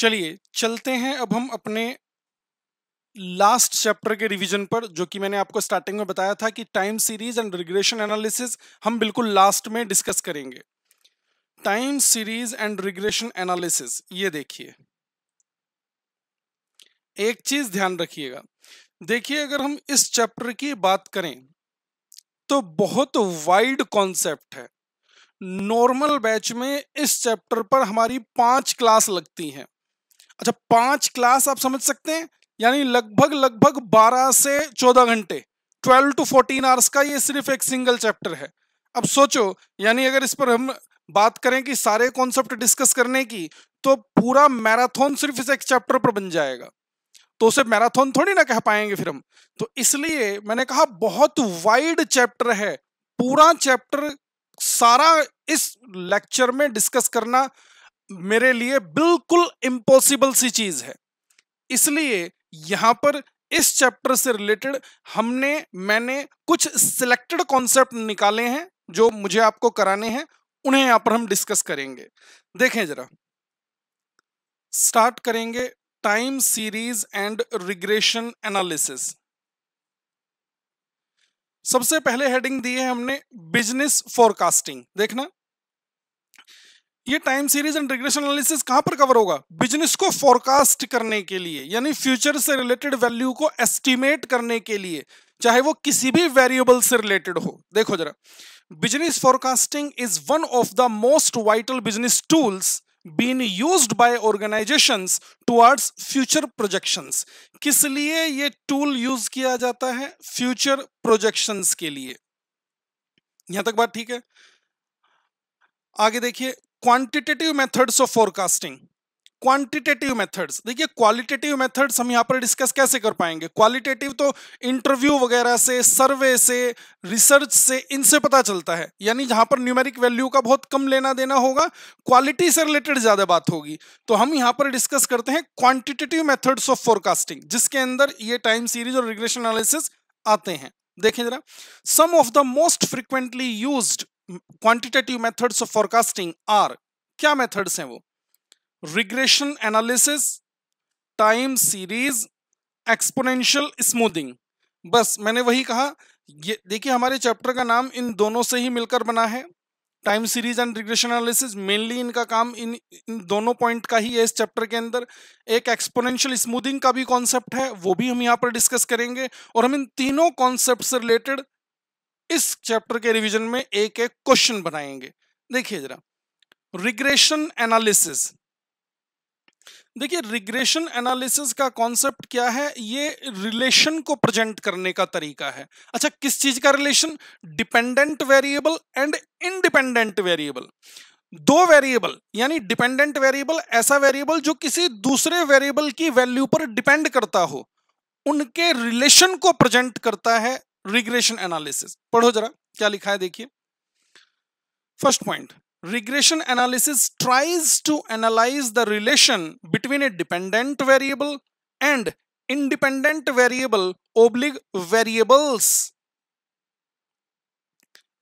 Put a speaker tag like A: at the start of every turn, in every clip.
A: चलिए चलते हैं अब हम अपने लास्ट चैप्टर के रिवीजन पर जो कि मैंने आपको स्टार्टिंग में बताया था कि time series and regression analysis हम बिल्कुल लास्ट में डिस्कस करेंगे time series and regression analysis ये देखिए एक चीज ध्यान रखिएगा देखिए अगर हम इस चैप्टर की बात करें तो बहुत वाइड कॉन्सेप्ट है नॉर्मल बैच में इस चैप्टर पर हमारी पांच क्लास लगती हैं अच्छा पांच क्लास आप समझ सकते हैं यानी लगभग लगभग 12 से 14 घंटे 12 टू 14 आवर्स का ये सिर्फ एक सिंगल चैप्टर है अब सोचो यानी अगर इस पर हम बात करें कि सारे कॉन्सेप्ट डिस्कस करने की तो पूरा मैराथन सिर्फ इस एक चैप्टर पर बन जाएगा तो उसे मैराथन थोड़ी ना कह पाएंगे फिर हम तो इसलिए मैंने कहा बहुत वाइड चैप्टर है पूरा चैप्टर सारा इस लेक्चर में डिस्कस करना मेरे लिए बिल्कुल इम्पॉसिबल सी चीज है इसलिए यहां पर इस चैप्टर से रिलेटेड हमने मैंने कुछ सिलेक्टेड कॉन्सेप्ट निकाले हैं जो मुझे आपको कराने हैं उन्हें यहां पर हम डिस्कस करेंगे देखें जरा स्टार्ट करेंगे time series and regression analysis सबसे पहले हेडिंग दी है हमने बिजनेस फोरकास्टिंग देखना ये time series and regression analysis कहां पर कवर होगा बिजनेस को फोरकास्ट करने के लिए यानी फ्यूचर से रिलेटेड वैल्यू को एस्टिमेट करने के लिए चाहे वो किसी भी वेरिएबल से रिलेटेड हो देखो जरा business forecasting is one of the most vital business tools been use by organization towards future projection किस लिए ये टूल यूज किया जाता है फ्यूचर प्रोजेक्शन के लिए यहां तक बात ठीक है आगे देखिए quantitative methods of forecasting quantitative methods देखिए क्वालिटेटिव मेथड्स हम यहाँ पर डिस्कस कैसे कर पाएंगे क्वालिटेटिव तो इंटरव्यू वगैरह से सर्वे से रिसर्च से इनसे पता चलता है यानी जहाँ पर न्यूमेरिक वैल्यू का बहुत कम लेना देना होगा क्वालिटी से रिलेटेड ज़्यादा बात होगी तो हम यहाँ पर डिस्कस करते हैं क्वांटिटेटिव मेथड्स ऑफ फोरकास्टिंग जिसके अंदर ये टाइम सीरीज और रिग्रेशन एनालिसिस आते हैं देखें जरा some of the most frequently use quantitative methods of forecasting are क्या मेथड्स हैं वो regression analysis time series exponential smoothing बस मैंने वही कहा ये देखिए हमारे चैप्टर का नाम इन दोनों से ही मिलकर बना है time series and regression analysis mainly इनका काम इन इन दोनों पॉइंट का ही है इस चैप्टर के अंदर एक एक्सपोनेंशियल स्मूदिंग का भी कॉन्सेप्ट है वो भी हम यहाँ पर डिस्कस करेंगे और हम इन तीनों कॉन्सेप्ट से रिलेटेड इस चैप्टर के रिवीजन में एक एक क्वेश्चन बनाएंगे देखिए जरा रिग्रेशन एनालिसिस देखिए रिग्रेशन एनालिसिस का कॉन्सेप्ट क्या है ये रिलेशन को प्रेजेंट करने का तरीका है अच्छा किस चीज का relation dependent variable and independent variable दो वेरिएबल यानी डिपेंडेंट वेरिएबल ऐसा वेरिएबल जो किसी दूसरे वेरिएबल की वैल्यू पर डिपेंड करता हो उनके रिलेशन को प्रेजेंट करता है रिग्रेशन एनालिसिस पढ़ो जरा क्या लिखा है देखिए first point regression analysis tries to analyze the relation between a dependent variable and independent variable ओब्लिग वेरिएबल्स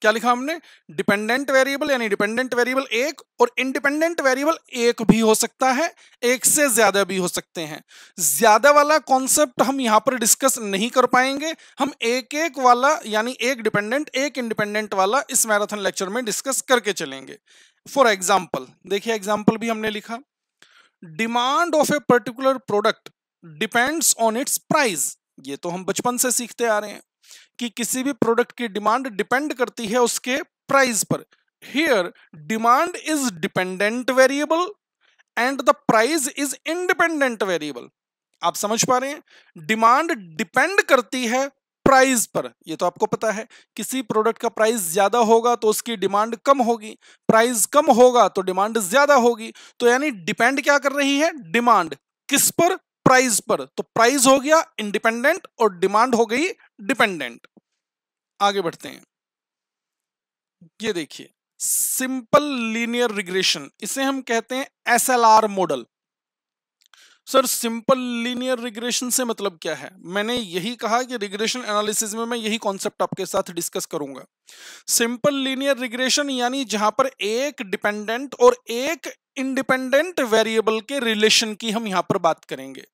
A: क्या लिखा हमने डिपेंडेंट वेरिएबल यानी डिपेंडेंट वेरिएबल एक और इंडिपेंडेंट वेरिएबल एक भी हो सकता है एक से ज्यादा भी हो सकते हैं ज्यादा वाला कॉन्सेप्ट हम यहां पर डिस्कस नहीं कर पाएंगे हम एक एक वाला यानी एक डिपेंडेंट एक इंडिपेंडेंट वाला इस मैराथन लेक्चर में डिस्कस करके चलेंगे फॉर एग्जाम्पल देखिए एग्जाम्पल भी हमने लिखा demand of a particular product depends on its price ये तो हम बचपन से सीखते आ रहे हैं कि किसी भी प्रोडक्ट की डिमांड डिपेंड करती है उसके प्राइस पर here demand is dependent variable and the price is independent variable आप समझ पा रहे हैं डिमांड डिपेंड करती है प्राइस पर ये तो आपको पता है किसी प्रोडक्ट का प्राइस ज्यादा होगा तो उसकी डिमांड कम होगी प्राइस कम होगा तो डिमांड ज्यादा होगी तो यानी डिपेंड क्या कर रही है डिमांड किस पर प्राइस पर तो प्राइस हो गया इंडिपेंडेंट और डिमांड हो गई डिपेंडेंट आगे बढ़ते हैं ये देखिए सिंपल लीनियर रिग्रेशन इसे हम कहते हैं SLR model sir simple linear regression से मतलब क्या है मैंने यही कहा कि रिग्रेशन एनालिसिस में मैं यही कॉन्सेप्ट आपके साथ डिस्कस करूंगा सिंपल लीनियर रिग्रेशन यानी जहां पर एक डिपेंडेंट और एक इंडिपेंडेंट वेरिएबल के रिलेशन की हम यहां पर बात करेंगे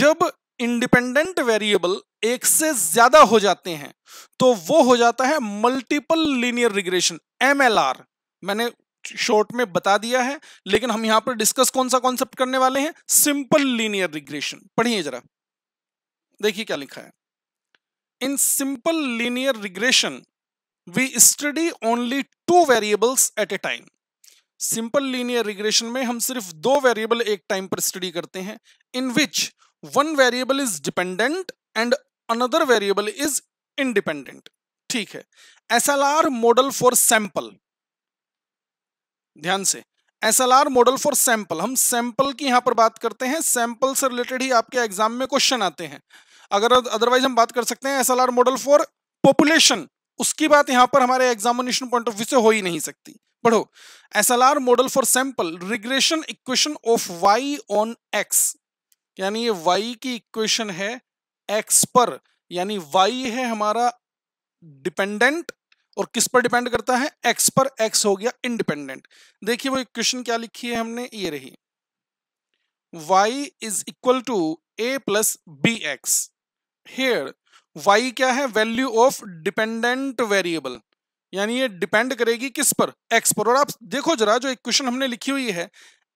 A: जब इंडिपेंडेंट वेरिएबल एक से ज्यादा हो जाते हैं तो वो हो जाता है मल्टीपल लीनियर रिग्रेशन एम मैंने शॉर्ट में बता दिया है लेकिन हम यहां पर डिस्कस कौन सा कॉन्सेप्ट करने वाले हैं सिंपल लीनियर रिग्रेशन पढ़िए जरा देखिए क्या लिखा है in simple linear regression we study only two variables at a time simple linear regression में हम सिर्फ दो वेरिएबल एक टाइम पर स्टडी करते हैं in which one variable is dependent and another variable is independent ठीक है S L R model for sample ध्यान से S L R model for sample हम सैंपल की यहां पर बात करते हैं सैंपल से रिलेटेड ही आपके एग्जाम में क्वेश्चन आते हैं अगर अदरवाइज हम बात कर सकते हैं S L R model for population उसकी बात यहां पर हमारे एग्जामिनेशन पॉइंट ऑफ व्यू से हो ही नहीं सकती पढ़ो S L R model for sample regression equation of Y on X यानी ये वाई की इक्वेशन है एक्स पर यानी वाई है हमारा डिपेंडेंट और किस पर डिपेंड करता है एक्स पर एक्स हो गया इंडिपेंडेंट देखिए वो इक्वेशन क्या लिखी है हमने ये रही y is equal to A plus B X here Y क्या है वैल्यू ऑफ डिपेंडेंट वेरिएबल यानी ये डिपेंड करेगी किस पर एक्स पर और आप देखो जरा जो इक्वेशन हमने लिखी हुई है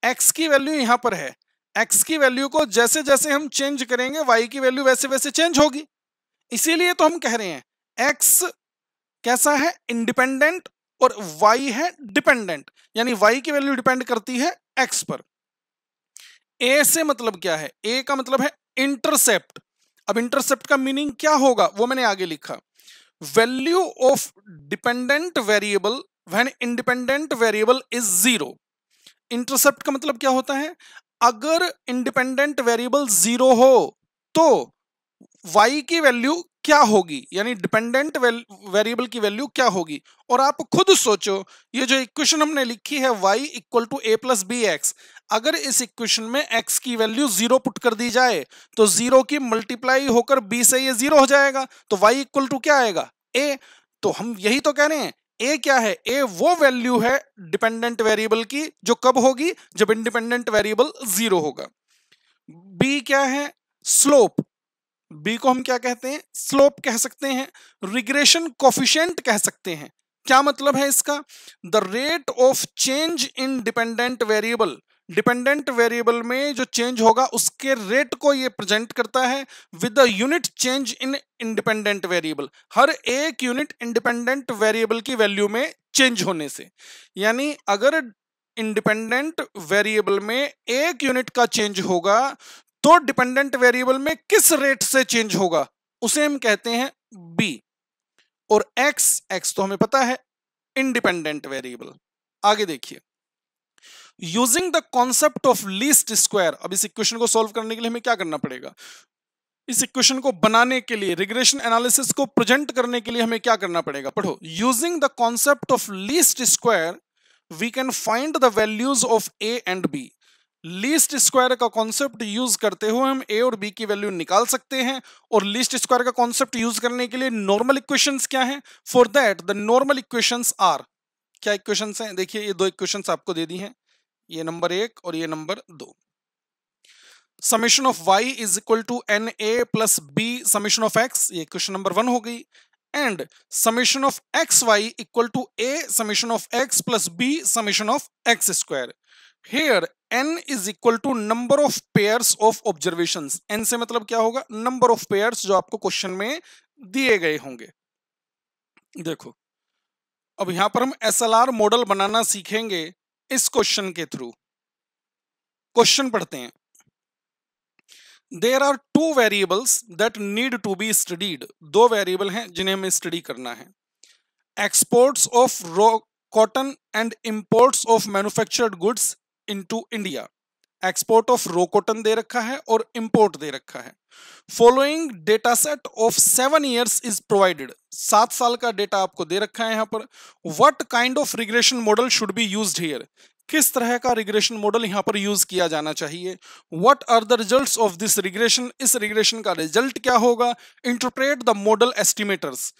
A: एक्स की वैल्यू यहां पर है एक्स की वैल्यू को जैसे जैसे हम चेंज करेंगे वाई की वैल्यू वैसे वैसे चेंज होगी इसीलिए तो हम कह रहे हैं एक्स कैसा है इंडिपेंडेंट और वाई है डिपेंडेंट यानी वाई की वैल्यू डिपेंड करती है एक्स पर ए से मतलब क्या है ए का मतलब है इंटरसेप्ट अब इंटरसेप्ट का मीनिंग क्या होगा वो मैंने आगे लिखा value of dependent variable when independent variable is zero intercept का मतलब क्या होता है अगर इंडिपेंडेंट वेरिएबल जीरो हो तो y की वैल्यू क्या होगी यानी डिपेंडेंट वेरिएबल की वैल्यू क्या होगी और आप खुद सोचो ये जो इक्वेशन हमने लिखी है y equal to A plus B X अगर इस इक्वेशन में x की वैल्यू जीरो पुट कर दी जाए तो जीरो की मल्टीप्लाई होकर b से ये जीरो हो जाएगा तो y इक्वल टू क्या आएगा a तो हम यही तो कह रहे हैं a क्या है a वो वैल्यू है डिपेंडेंट वेरिएबल की जो कब होगी जब इंडिपेंडेंट वेरिएबल जीरो होगा बी क्या है स्लोप बी को हम क्या कहते हैं स्लोप कह सकते हैं रिग्रेशन कोफिशियंट कह सकते हैं क्या मतलब है इसका the rate of change in dependent variable dependent variable में जो चेंज होगा उसके रेट को ये प्रेजेंट करता है with the unit change in independent variable हर एक यूनिट इंडिपेंडेंट वेरिएबल की वैल्यू में चेंज होने से यानी अगर इंडिपेंडेंट वेरिएबल में एक यूनिट का चेंज होगा तो डिपेंडेंट वेरिएबल में किस रेट से चेंज होगा उसे हम कहते हैं बी और एक्स एक्स तो हमें पता है इंडिपेंडेंट वेरिएबल आगे देखिए using the concept of least square अब इस इक्वेशन को सोल्व करने के लिए हमें क्या करना पड़ेगा इस इक्वेशन को बनाने के लिए रिग्रेशन एनालिसिस को प्रेजेंट करने के लिए हमें क्या करना पड़ेगा पढ़ो using the concept of least square we can find the values of A and B least square का कॉन्सेप्ट यूज करते हुए हम ए और बी की वैल्यू निकाल सकते हैं और लीस्ट स्क्वायर का कॉन्सेप्ट यूज करने के लिए नॉर्मल इक्वेशन क्या है for that the normal equation are क्या इक्वेशन हैं देखिए ये दो इक्वेशन आपको दे दी हैं ये नंबर एक और ये नंबर दो summation of Y is equal to N A plus B summation of x ये क्वेश्चन नंबर वन हो गई and summation of x Y equal to A summation of x plus B summation of x square here N is equal to number of pair of observation N से मतलब क्या होगा number of pair जो आपको question में दिए गए होंगे देखो अब यहां पर हम एस मॉडल बनाना सीखेंगे इस क्वेश्चन के थ्रू क्वेश्चन पढ़ते हैं there are two variables that need to be studied दो वेरिएबल हैं जिन्हें हमें स्टडी करना है exports of raw cotton and imports of manufactured goods into India export of raw cotton दे रखा है और इंपोर्ट दे रखा है following data set of seven years is provided सात साल का डेटा आपको दे रखा है यहाँ पर what kind of regression model should be use here किस तरह का रिग्रेशन मॉडल यहाँ पर यूज किया जाना चाहिए what are the result of this regression इस रिग्रेशन का रिजल्ट क्या होगा interpret the model estimators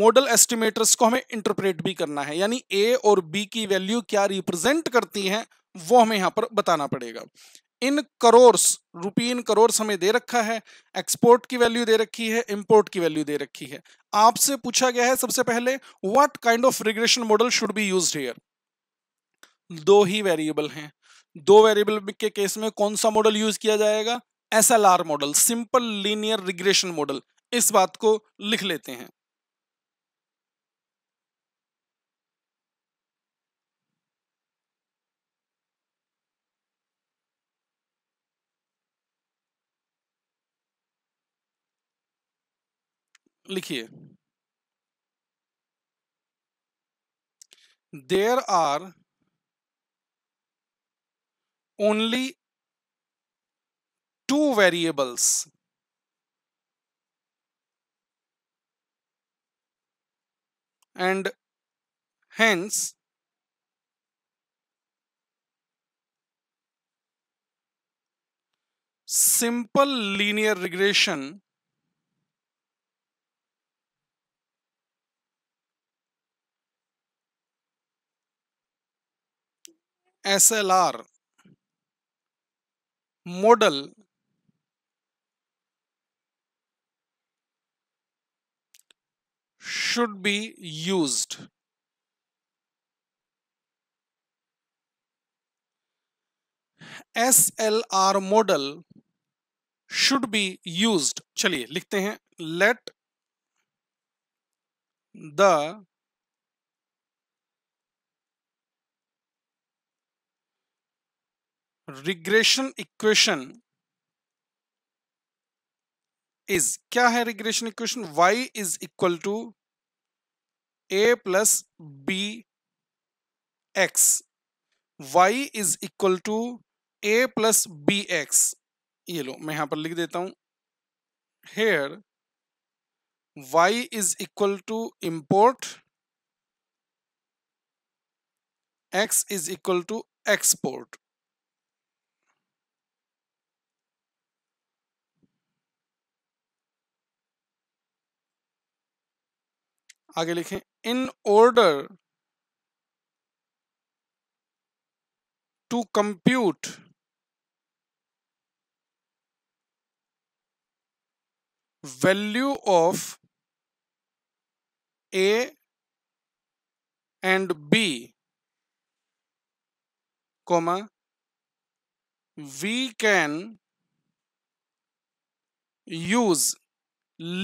A: model estimators को हमें इंटरप्रेट भी करना है यानी ए और बी की वैल्यू क्या रिप्रेजेंट करती हैं वो हमें यहाँ पर बताना पड़ेगा इन करोर्स रुपी इन करोर्स हमें दे रखा है एक्सपोर्ट की वैल्यू दे रखी है इंपोर्ट की वैल्यू दे रखी है आपसे पूछा गया है सबसे पहले what kind of regression model should be use here दो ही वेरिएबल हैं दो वेरिएबल के केस में कौन सा मॉडल यूज किया जाएगा S model simple linear regression model इस बात को लिख लेते हैं लिखिए there are only two variables and hence simple linear regression SLR model should be used SLR model should be used चलिए लिखते हैं let the regression equation is क्या है regression equation Y is equal to A plus B X Y is equal to A plus B X ये लो मैं यहां पर लिख देता हूं here Y is equal to import X is equal to export आगे लिखें in order to compute value of A and B comma we can use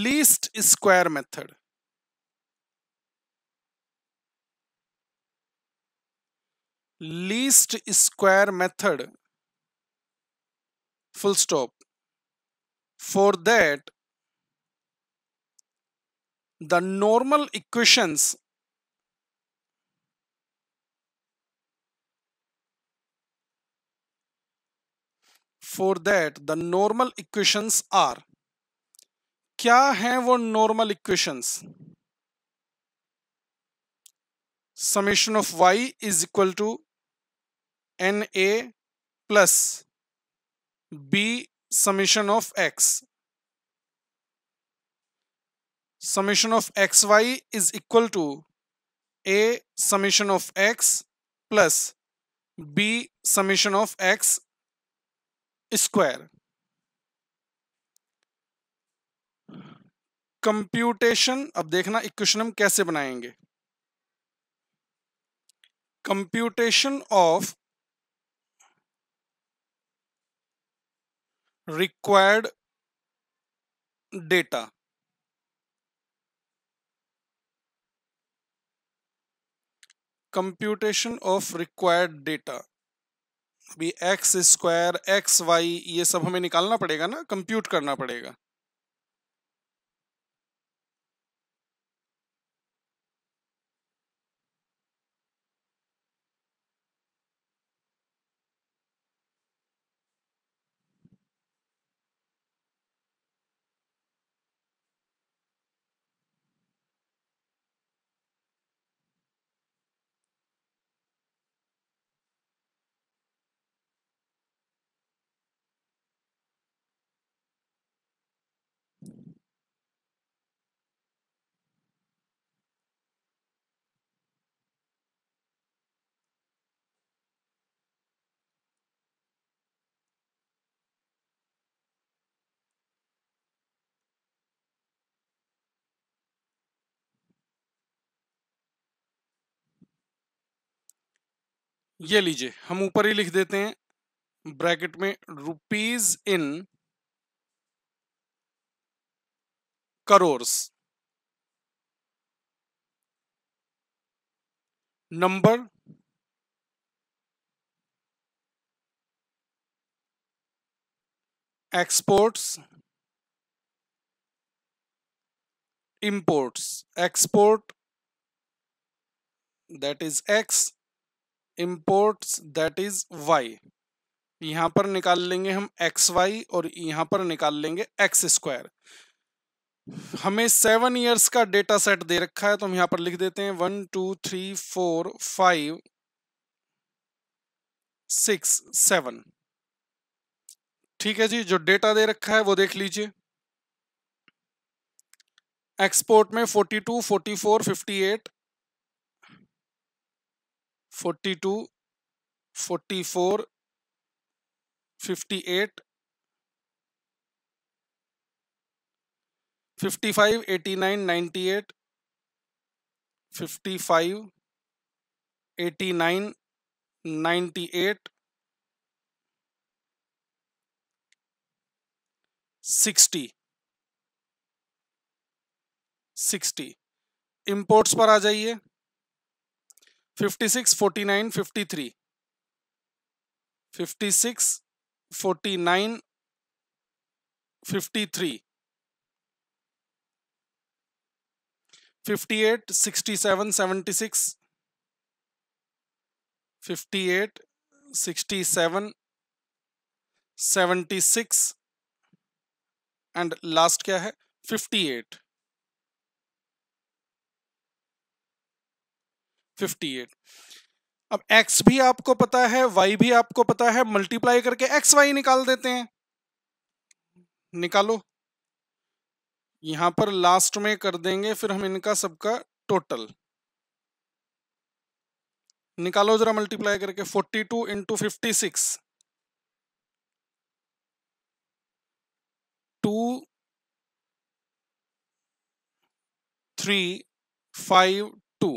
A: least square method least square method full stop for that the normal equations for that the normal equations are क्या है वो normal equations summation of y is equal to N A plus B summation of X summation of x Y is equal to A summation of x plus B summation of x square computation अब देखना equation हम कैसे बनाएंगे computation of required data computation of required data अभी X square X Y ये सब हमें निकालना पड़ेगा ना कंप्यूट करना पड़ेगा ये लीजिए हम ऊपर ही लिख देते हैं ब्रैकेट में rupees in crores number exports imports export that is X imports that is Y यहाँ पर निकाल लेंगे हम एक्स वाई और यहाँ पर निकाल लेंगे एक्स स्क्वायर हमें सेवन ईयर्स का डेटा सेट दे रखा है तो हम यहाँ पर लिख देते हैं one two three four five six seven ठीक है जी जो डेटा दे रखा है वो देख लीजिए एक्सपोर्ट में forty two forty four fifty eight forty two forty four fifty eight fifty five eighty nine ninety eight fifty five eighty nine ninety eight sixty sixty imports पर आ जाइए fifty six forty nine fifty three fifty six forty nine fifty three fifty eight sixty seven seventy six fifty eight sixty seven seventy six and last क्या है fifty eight fifty eight अब x भी आपको पता है y भी आपको पता है मल्टीप्लाई करके एक्स वाई निकाल देते हैं निकालो यहां पर लास्ट में कर देंगे फिर हम इनका सबका टोटल निकालो जरा मल्टीप्लाई करके 42 two into fifty six two three five two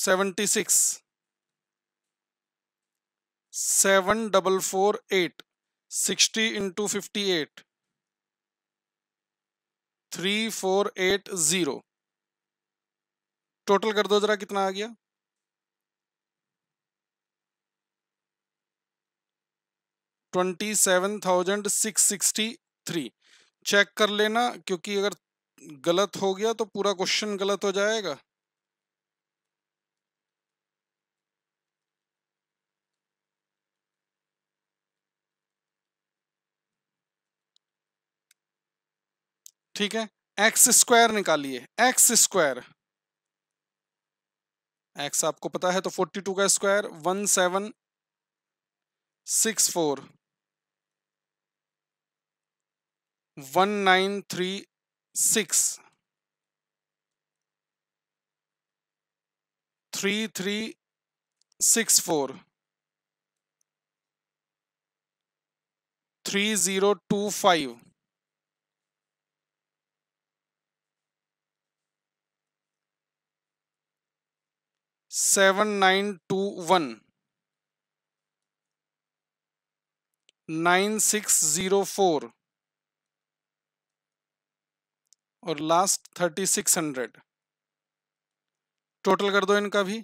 A: seventy six seven double four eight sixty into fifty eight three four eight zero total कर दो ज़रा कितना आ गया twenty seven thousand six sixty three check कर लेना क्योंकि अगर गलत हो गया तो पूरा क्वेश्चन गलत हो जाएगा ठीक है एक्स स्क्वायर निकालिए एक्स स्क्वायर एक्स आपको पता है तो फोर्टी टू का square one seven six four one nine three six three three six four three zero two five seven nine two one nine six zero four और last thirty six hundred total कर दो इनका भी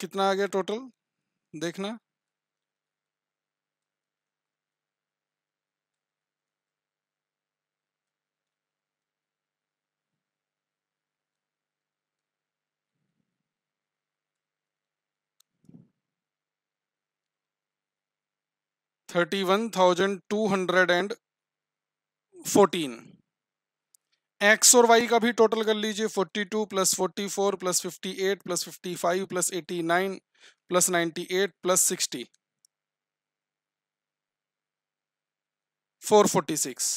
A: कितना आ गया total देखना thirty one thousand two hundred and fourteen x और वाई का भी टोटल कर लीजिए forty two plus forty four plus fifty eight plus fifty five plus eighty nine plus ninety eight plus sixty four forty six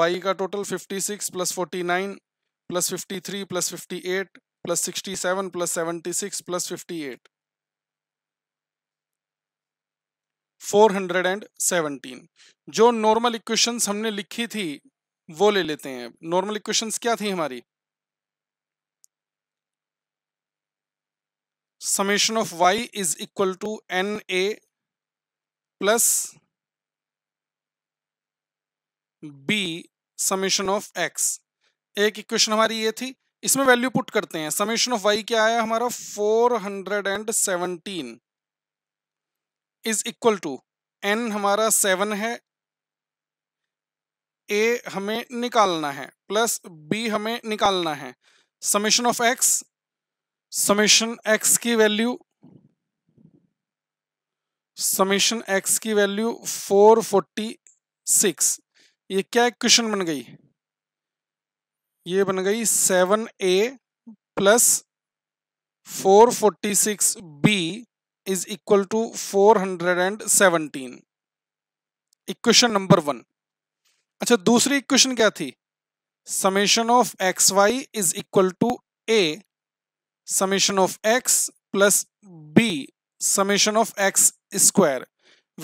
A: y का total fifty six plus forty nine plus fifty three plus fifty eight plus sixty seven plus seventy six plus fifty eight 417 जो normal equations हमने लिखी थी वो ले लेते हैं normal equations क्या थी हमारी summation of y is equal to N A plus b summation of x एक इक्वेशन हमारी ये थी इसमें वैल्यू पुट करते हैं समेशन ऑफ y क्या आया हमारा 417 इज इक्वल टू एन हमारा सेवन है ए हमें निकालना है प्लस बी हमें निकालना है summation of x summation x की वैल्यू समेशन एक्स की वैल्यू फोर फोर्टी सिक्स ये क्या क्वेश्चन बन गई ये बन गई seven a plus four forty six b is equal to 417 equation number one अच्छा दूसरी इक्वेशन क्या थी summation of x Y is equal to a summation of x plus b summation of x square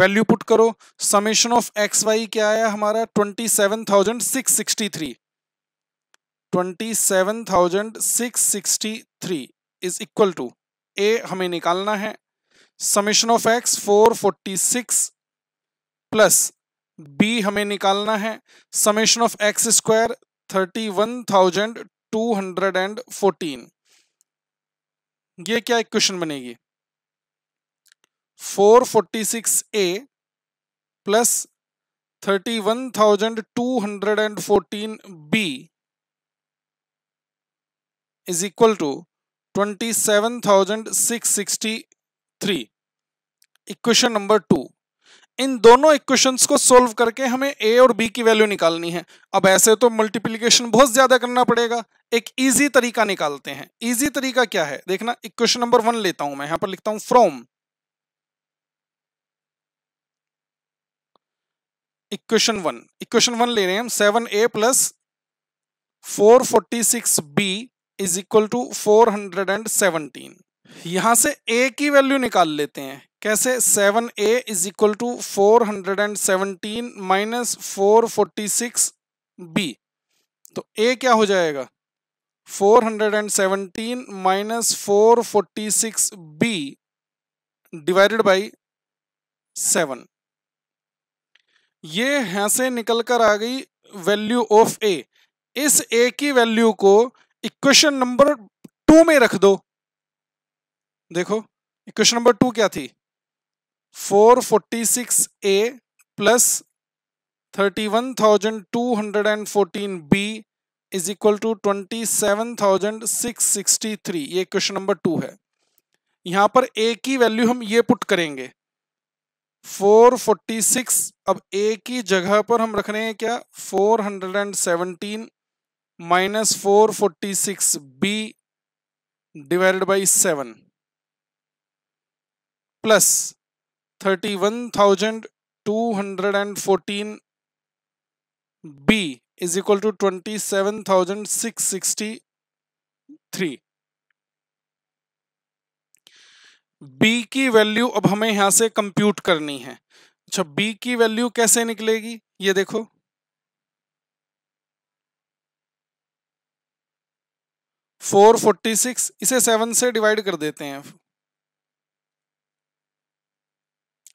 A: value put करो summation of x y क्या आया हमारा twenty seven thousand six sixty three twenty seven thousand six sixty three is equal to a हमें निकालना है summation of x four forty six plus b हमें निकालना है summation of x square thirty one thousand two hundred and fourteen ये क्या question बनेगी four forty six a plus thirty one thousand two hundred and fourteen b is equal to twenty seven thousand six sixty three equation number two इन दोनों equations को solve करके हमें ए और b की वैल्यू निकालनी है अब ऐसे तो मल्टीप्लीकेशन बहुत ज्यादा करना पड़ेगा एक इजी तरीका निकालते हैं इजी तरीका क्या है देखना इक्वेशन नंबर वन लेता हूं मैं यहां पर लिखता हूं from equation one equation one ले रहे हैं हम seven a plus four forty six b is equal to four hundred and seventeen यहां से ए की वैल्यू निकाल लेते हैं कैसे seven a is equal to four hundred and seventeen minus four forty six b तो ए क्या हो जाएगा four hundred and seventeen minus four forty six b divided by seven ये यहाँ से निकल कर आ गई वैल्यू ऑफ ए इस ए की वैल्यू को इक्वेशन नंबर टू में रख दो देखो क्वेश्चन नंबर टू क्या थी four forty six a plus thirty one thousand two hundred and fourteen b is equal to twenty seven thousand six sixty three ये क्वेश्चन नंबर टू है यहां पर ए की वैल्यू हम ये पुट करेंगे फोर फोर्टी सिक्स अब ए की जगह पर हम रख रहे हैं क्या four hundred and seventeen minus four forty six b divided by seven plus thirty one thousand two hundred and fourteen b is equal to twenty seven thousand six sixty three b की value अब हमें यहां से compute करनी है अच्छा B की value कैसे निकलेगी ये देखो फोर फोर्टी सिक्स इसे सेवन से डिवाइड कर देते हैं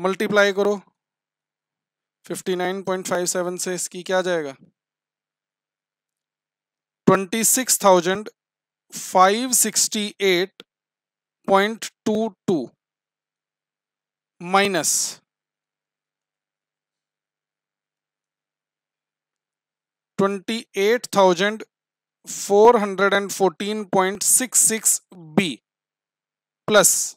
A: मल्टीप्लाई करो 59.57 से इसकी क्या जाएगा 26,568.22 minus twenty eight thousand four hundred and fourteen point six six b plus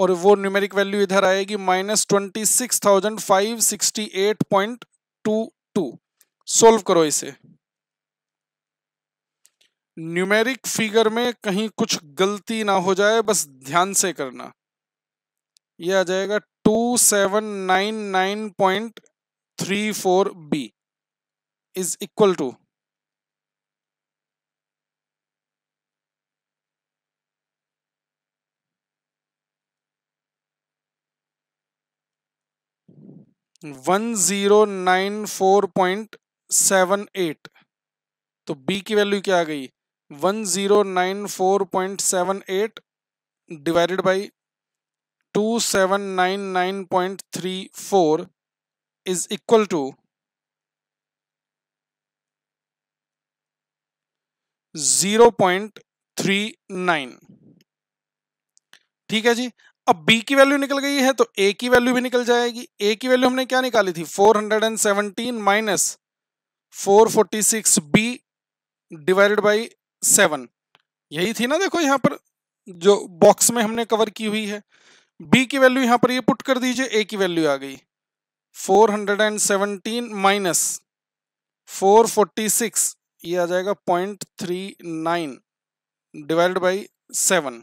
A: और वो न्यूमेरिक वैल्यू इधर आएगी minus twenty six thousand five sixty eight point two two solve करो इसे न्यूमेरिक फिगर में कहीं कुछ गलती ना हो जाए बस ध्यान से करना यह आ जाएगा two seven nine nine point three four b is equal to one zero nine four point seven eight तो बी की वैल्यू क्या आ गई one zero nine four point seven eight divided by two seven nine nine point three four is equal to zero point three nine ठीक है जी अब b की value निकल गई है तो a की वैल्यू भी निकल जाएगी a की वैल्यू हमने क्या निकाली थी 417 minus four b divided by seven यही थी ना देखो यहाँ पर जो बॉक्स में हमने कवर की हुई है b की वैल्यू यहाँ पर ये यह पुट कर दीजिए a की वैल्यू आ गई 417 माइनस फोर ये आ जाएगा point nine divided by seven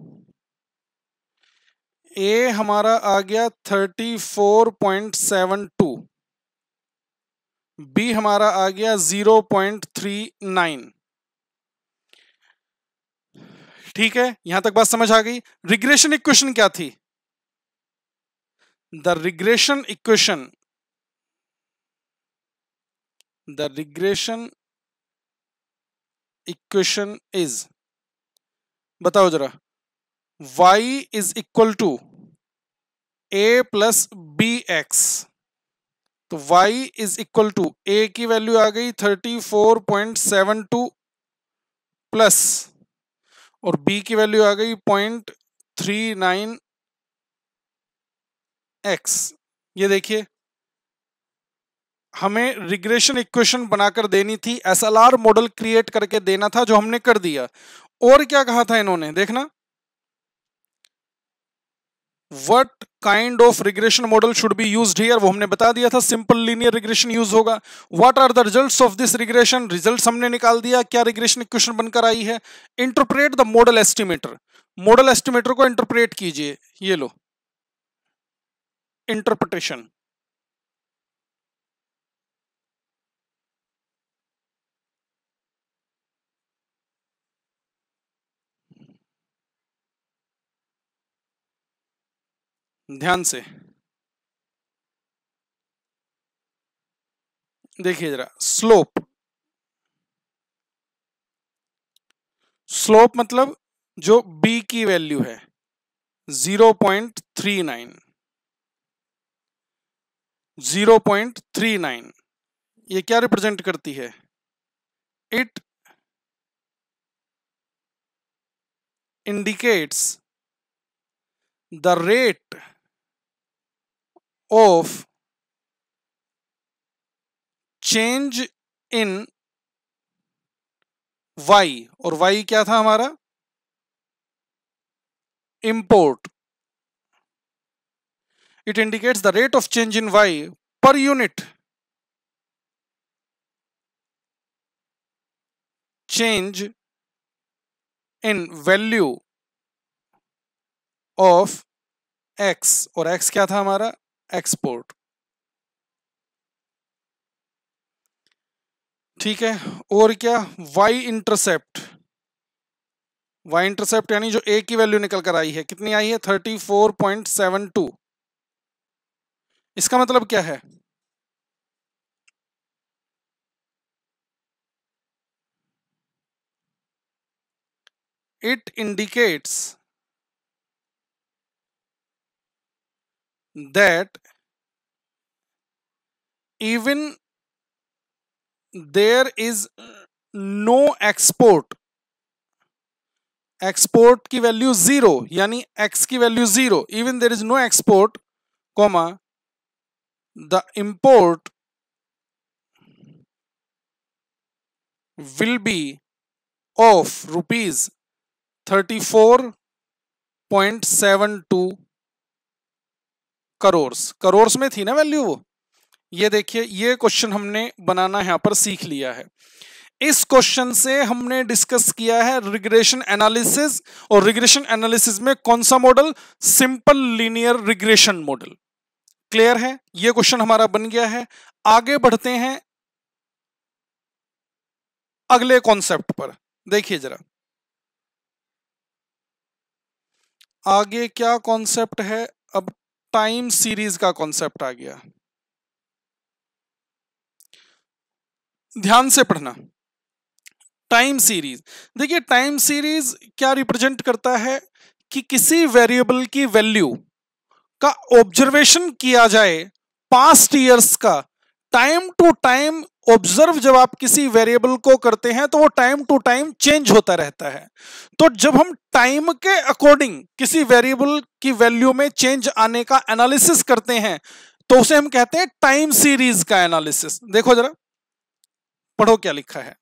A: a हमारा आ गया thirty four point seven two b हमारा आ गया जीरो पॉइंट थ्री नाइन ठीक है यहां तक बात समझ आ गई रिग्रेशन इक्वेशन क्या थी the regression equation the regression equation is बताओ जरा y is equal to A plus B x तो y is equal to a की वैल्यू आ गई thirty four point seven two plus और b की वैल्यू आ गई पॉइंट थ्री नाइन एक्स ये देखिए हमें रिग्रेशन इक्वेशन बनाकर देनी थी आर मॉडल क्रिएट करके देना था जो हमने कर दिया और क्या कहा था इन्होंने देखना what kind of regression model should be use here वो हमने बता दिया था सिंपल लीनियर रिग्रेशन यूज होगा what are the result of this regression result हमने निकाल दिया क्या रिग्रेशन क्वेश्चन बनकर आई है interpret the model estimator model estimator को इंटरप्रेट कीजिए ये लो इंटरप्रिटेशन ध्यान से देखिए जरा स्लोप स्लोप मतलब जो b की वैल्यू है 0.39 0.39 ये क्या रिप्रेजेंट करती है it indicates the rate of change in y और y क्या था हमारा import it indicates the rate of change in y per unit change in value of x और x क्या था हमारा एक्सपोर्ट ठीक है और क्या वाई इंटरसेप्ट वाई इंटरसेप्ट यानी जो ए की वैल्यू निकल कर आई है कितनी आई है thirty four point seven two इसका मतलब क्या है it indicates that even there is no export export की value zero Yani x की value zero even there is no export comma the import will be of rupees 34.72 crores crores में थी ना value वो ये देखिए ये क्वेश्चन हमने बनाना यहाँ पर सीख लिया है इस क्वेश्चन से हमने डिस्कस किया है रिग्रेशन एनालिसिस और रिग्रेशन एनालिसिस में कौन सा model simple linear regression model clear है ये क्वेश्चन हमारा बन गया है आगे बढ़ते हैं अगले कॉन्सेप्ट पर देखिए जरा आगे क्या कॉन्सेप्ट है अब टाइम सीरीज का कॉन्सेप्ट आ गया ध्यान से पढ़ना टाइम सीरीज देखिए टाइम सीरीज क्या रिप्रेजेंट करता है कि किसी वेरिएबल की वैल्यू का ऑब्जर्वेशन किया जाए पास्ट ईयर्स का टाइम टू टाइम ऑब्जर्व जब आप किसी वेरिएबल को करते हैं तो वो टाइम टू टाइम चेंज होता रहता है तो जब हम टाइम के अकॉर्डिंग किसी वेरिएबल की वैल्यू में चेंज आने का एनालिसिस करते हैं तो उसे हम कहते हैं टाइम सीरीज का एनालिसिस देखो जरा पढ़ो क्या लिखा है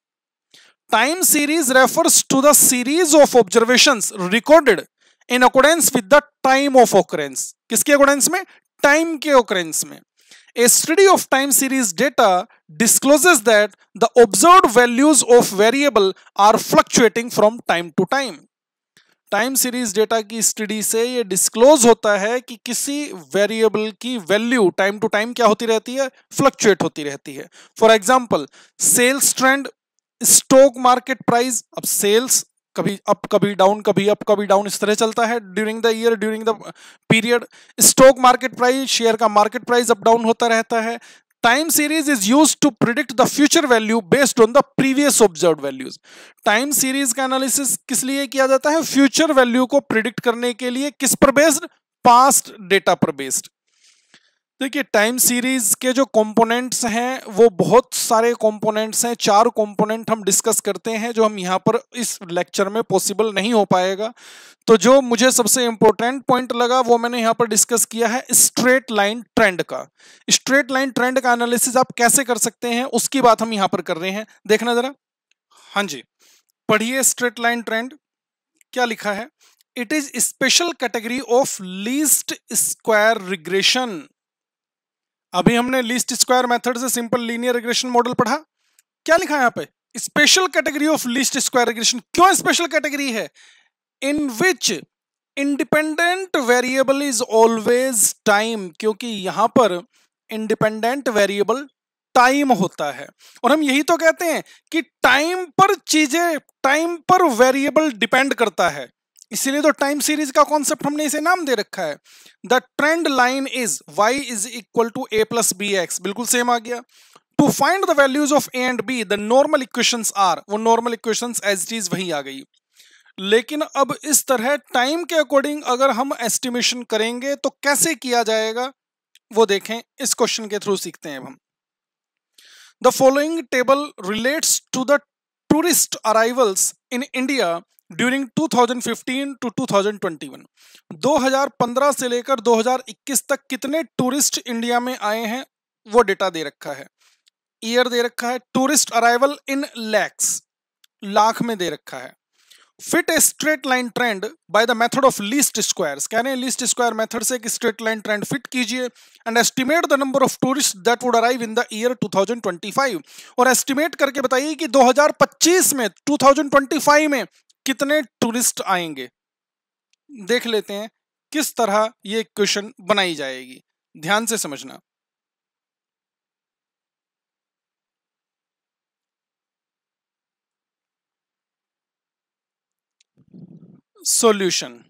A: time series refers to the series of observation recorded in accordance with the time of occurrence किसके अकोडेंस में टाइम के ऑकरेंस में A study of time series data discloses that the observed values of variable are fluctuating from time to time. Time series data की study से ये disclose होता है कि किसी वेरिएबल की वैल्यू टाइम टू टाइम क्या होती रहती है फ्लक्चुएट होती रहती है for example sales trend stock market price अब सेल्स कभी अप कभी डाउन कभी अप कभी डाउन इस तरह चलता है during the year during the period stock market price share का मार्केट प्राइस अप डाउन होता रहता है time series is use to predict the future value based on the previous observe values time series का analysis किस लिए किया जाता है फ्यूचर वैल्यू को प्रिडिक्ट करने के लिए किस पर बेस्ड पास्ट डेटा पर बेस्ड देखिए टाइम सीरीज के जो कंपोनेंट्स हैं वो बहुत सारे कंपोनेंट्स हैं चार कंपोनेंट हम डिस्कस करते हैं जो हम यहाँ पर इस लेक्चर में पॉसिबल नहीं हो पाएगा तो जो मुझे सबसे इम्पोर्टेंट पॉइंट लगा वो मैंने यहाँ पर डिस्कस किया है स्ट्रेट लाइन ट्रेंड का स्ट्रेट लाइन ट्रेंड का एनालिसिस आप कैसे कर सकते हैं उसकी बात हम यहाँ पर कर रहे हैं देखना जरा हाँ जी पढ़िए स्ट्रेट लाइन ट्रेंड क्या लिखा है it is special category of least square regression अभी हमने लिस्ट स्क्वायर मेथड से सिंपल लीनियर रिग्रेशन मॉडल पढ़ा क्या लिखा है यहां पे special category of least square regression क्यों स्पेशल कैटेगरी है in which independent variable is always time क्योंकि यहां पर इंडिपेंडेंट वेरिएबल टाइम होता है और हम यही तो कहते हैं कि टाइम पर चीजें टाइम पर वेरिएबल डिपेंड करता है इसीलिए तो टाइम सीरीज का कॉन्सेप्ट हमने इसे नाम दे रखा है the trend line is y is equal to A plus B x बिल्कुल सेम आ गया to find the values of A and b the normal equation are वो नॉर्मल इक्वेशन एज इज वही आ गई लेकिन अब इस तरह टाइम के अकॉर्डिंग अगर हम एस्टिमेशन करेंगे तो कैसे किया जाएगा वो देखें इस क्वेश्चन के थ्रू सीखते हैं हम the following table relates to the tourist arrivals in India during 2015 to 2021 2015 से लेकर 2021 तक कितने टूरिस्ट इंडिया में आए हैं वो डेटा दे रखा है ईयर दे रखा है tourist arrival in lakhs lakh में दे रखा है fit a straight line trend by the method of least squares कह रहे हैं लीस्ट स्क्वायर मेथड से एक स्ट्रेट लाइन ट्रेंड फिट कीजिए and estimate the number of tourist that would arrive in the year 2025 और एस्टिमेट करके बताइए कि 2025 में 2025 में कितने टूरिस्ट आएंगे देख लेते हैं किस तरह ये क्वेश्चन बनाई जाएगी ध्यान से समझना सॉल्यूशन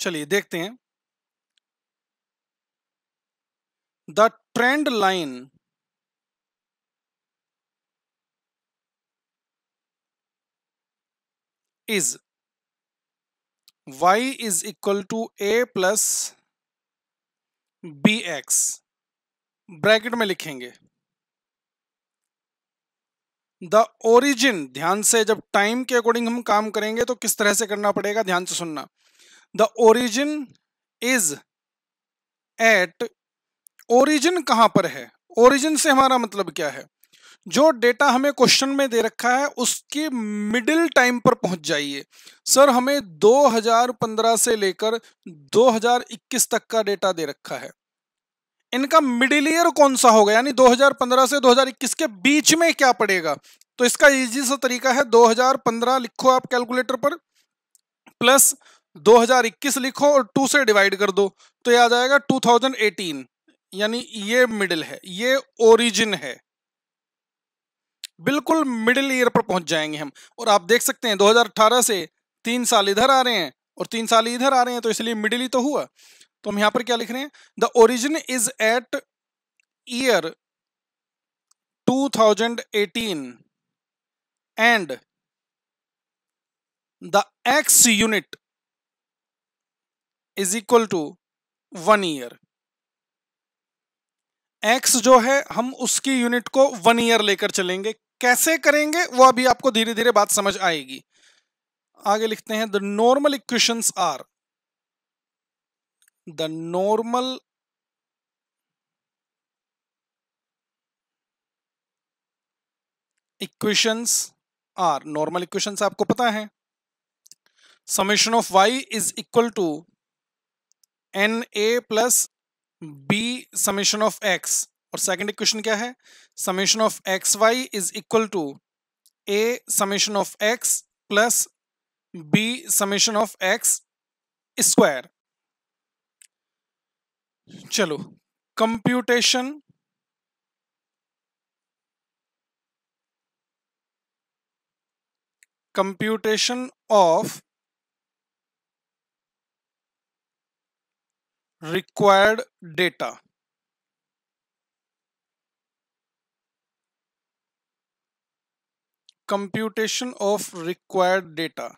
A: चलिए देखते हैं the trend line is y is equal to a plus B x bracket में लिखेंगे द ओरिजिन ध्यान से जब टाइम के अकॉर्डिंग हम काम करेंगे तो किस तरह से करना पड़ेगा ध्यान से सुनना the origin is at origin कहां पर है ओरिजिन से हमारा मतलब क्या है जो डेटा हमें क्वेश्चन में दे रखा है उसके मिडिल टाइम पर पहुंच जाइए सर हमें 2015 से लेकर 2021 तक का डेटा दे रखा है इनका मिडिल ईयर कौन सा होगा यानी 2015 से 2021 के बीच में क्या पड़ेगा तो इसका इजी सा तरीका है 2015 लिखो आप कैलकुलेटर पर प्लस 2021 लिखो और टू से डिवाइड कर दो तो ये आ जाएगा 2018 यानी ये मिडिल है ये ओरिजिन है बिल्कुल मिडिल ईयर पर पहुंच जाएंगे हम और आप देख सकते हैं 2018 से तीन साल इधर आ रहे हैं और तीन साल इधर आ रहे हैं तो इसलिए मिडिल ही तो हुआ तो हम यहां पर क्या लिख रहे हैं the origin is at year 2018 and the x unit is equal to one year x जो है हम उसकी यूनिट को वन ईयर लेकर चलेंगे कैसे करेंगे वो अभी आपको धीरे धीरे बात समझ आएगी आगे लिखते हैं the normal equations are the normal equations are normal equations आपको पता है summation of Y is equal to N A plus b summation of x और सेकंड इक्वेशन क्या है summation of x Y is equal to a summation of x plus b summation of x square चलो computation computation of required data computation of required data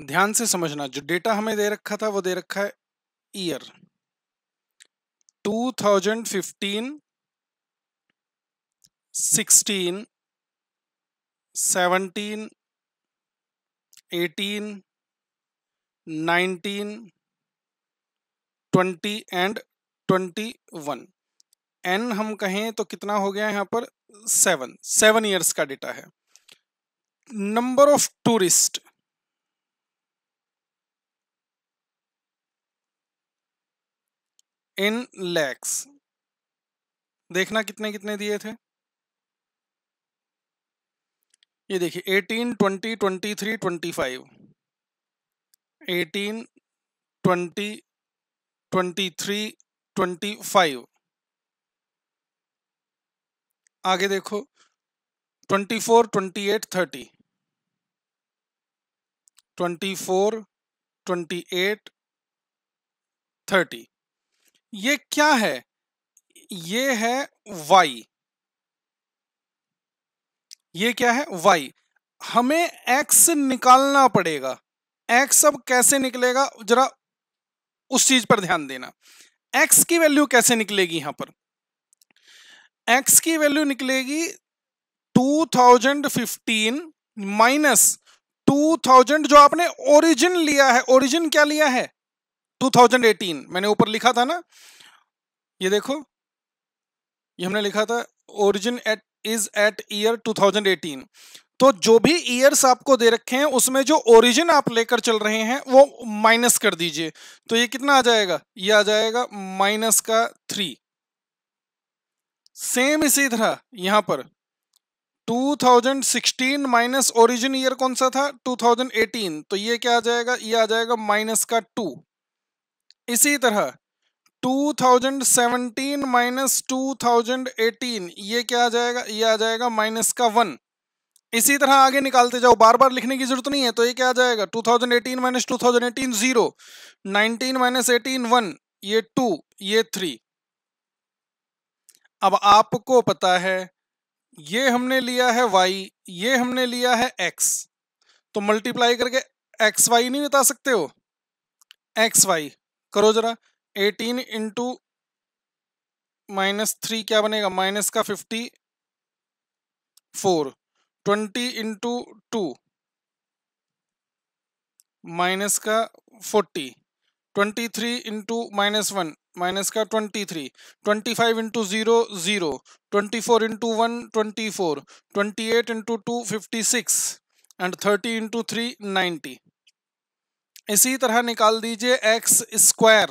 A: ध्यान से समझना जो data हमें दे रखा था वो दे रखा है ईयर 2015 16 17 18 19 20 एंड 21 एन हम कहें तो कितना हो गया यहाँ पर सेवन सेवन ईयर्स का डेटा है number of tourist in lakhs देखना कितने कितने दिए थे ये देखिए eighteen twenty twenty three twenty five eighteen twenty twenty three twenty five आगे देखो twenty four twenty eight thirty twenty four twenty eight thirty ये क्या है ये है वाई ये क्या है वाई हमें एक्स निकालना पड़ेगा एक्स अब कैसे निकलेगा जरा उस चीज पर ध्यान देना एक्स की वैल्यू कैसे निकलेगी यहां पर एक्स की वैल्यू निकलेगी 2015 माइनस 2000 जो आपने ओरिजिन लिया है ओरिजिन क्या लिया है 2018 मैंने ऊपर लिखा था ना ये देखो ये हमने लिखा था origin at is at year 2018 तो जो भी ईयर्स आपको दे रखे हैं उसमें जो ओरिजिन आप लेकर चल रहे हैं वो माइनस कर दीजिए तो ये कितना आ जाएगा ये आ जाएगा माइनस का थ्री सेम इसी तरह यहां पर 2016 माइनस ओरिजिन ईयर कौन सा था 2018 तो ये क्या आ जाएगा ये आ जाएगा माइनस का टू इसी तरह 2017 माइनस 2018 ये क्या आ जाएगा ये आ जाएगा माइनस का वन इसी तरह आगे निकालते जाओ बार बार लिखने की जरूरत नहीं है तो ये क्या आ जाएगा 2018 minus 2018 zero 19 minus eighteen one ये टू ये थ्री अब आपको पता है ये हमने लिया है वाई ये हमने लिया है एक्स तो मल्टीप्लाई करके एक्स वाई नहीं बता सकते हो एक्स वाई करो जरा एटीन इंटू माइनस थ्री क्या बनेगा माइनस का fifty four twenty into two minus का forty twenty three into minus one minus का twenty three twenty five into zero zero twenty four into one twenty four twenty eight into two fifty six and thirty into three ninety इसी तरह निकाल दीजिए x square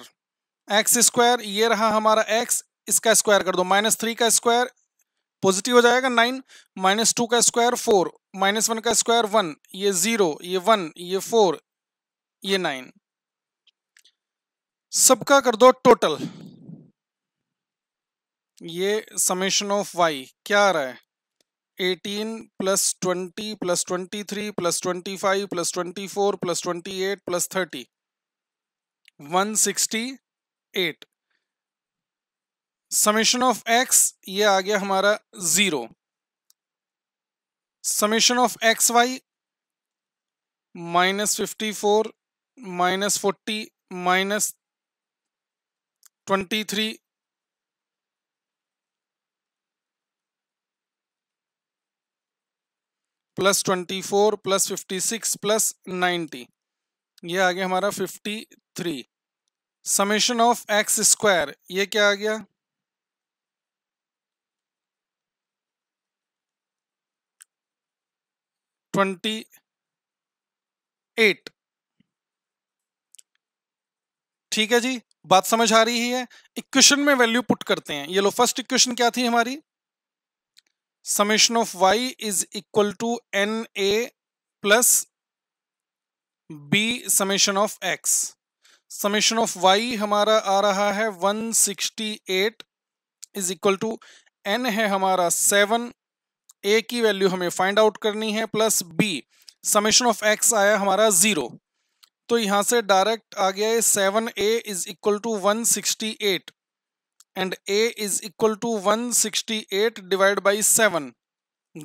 A: x square ये रहा हमारा x इसका square कर दो माइनस थ्री का स्क्वायर पॉजिटिव हो जाएगा नाइन माइनस टू का स्क्वायर फोर माइनस वन का स्क्वायर वन ये जीरो ये वन ये फोर ये नाइन सबका कर दो टोटल ये समेशन ऑफ वाई क्या आ रहा है eighteen plus twenty plus twenty three plus twenty five plus twenty four plus twenty eight plus thirty one sixty eight summation of x ये आ गया हमारा zero summation of x y minus fifty four minus forty minus twenty three plus twenty four plus fifty six plus ninety ये आ गया हमारा fifty three summation of x square ये क्या आ गया ट्वेंटी एट ठीक है जी बात समझ आ रही है इक्वेशन में वैल्यू पुट करते हैं ये लो फर्स्ट इक्वेशन क्या थी हमारी summation of Y is equal to N A plus b summation of x summation of y हमारा आ रहा है one sixty eight is equal to n है हमारा सेवन ए की वैल्यू हमें फाइंड आउट करनी है plus b summation of x आया हमारा जीरो तो यहां से डायरेक्ट आ गया है seven a is equal to one sixty eight and A is equal to 168 divided by 7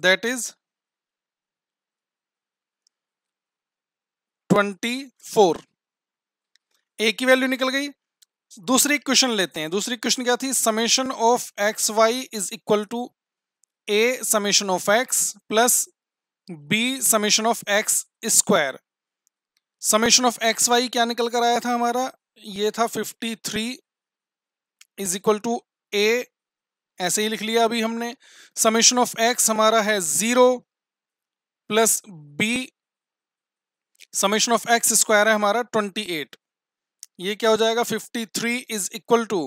A: that is 24 A की वैल्यू निकल गई दूसरी क्वेश्चन लेते हैं दूसरी क्वेश्चन क्या थी summation of x Y is equal to a summation of x plus b summation of x square summation of x y क्या निकल कर आया था हमारा ये था three is equal to a ऐसे ही लिख लिया अभी हमने समेशन ऑफ एक्स हमारा है zero plus b summation of x square है हमारा ट्वेंटी एट ये क्या हो जाएगा fifty three is equal to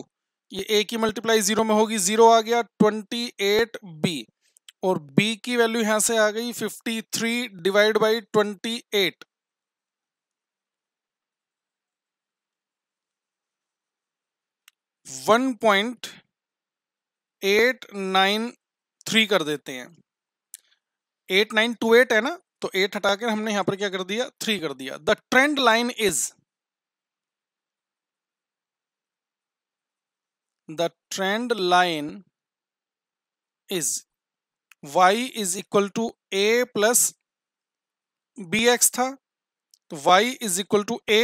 A: ये ए की मल्टीप्लाई जीरो में होगी जीरो आ गया ट्वेंटी एट बी और बी की वैल्यू यहां से आ गई fifty three divide by twenty eight one point eight nine three कर देते हैं एट नाइन टू एट है ना तो एट हटाकर हमने यहां पर क्या कर दिया थ्री कर दिया the trend line is the trend line is y is equal to A plus B x था तो y is equal to a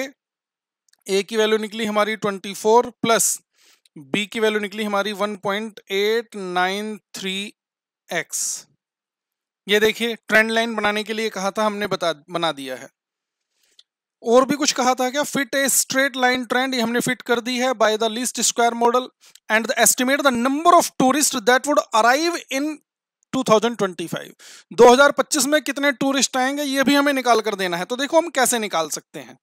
A: a की वैल्यू निकली हमारी 24 प्लस बी की वैल्यू निकली हमारी 1.893x ये देखिए ट्रेंड लाइन बनाने के लिए कहा था हमने बता बना दिया है और भी कुछ कहा था क्या fit a straight line trend ये हमने फिट कर दी है by the least square model and the estimate the number of tourist that would arrive in 2025 2025 में कितने टूरिस्ट आएंगे ये भी हमें निकाल कर देना है तो देखो हम कैसे निकाल सकते हैं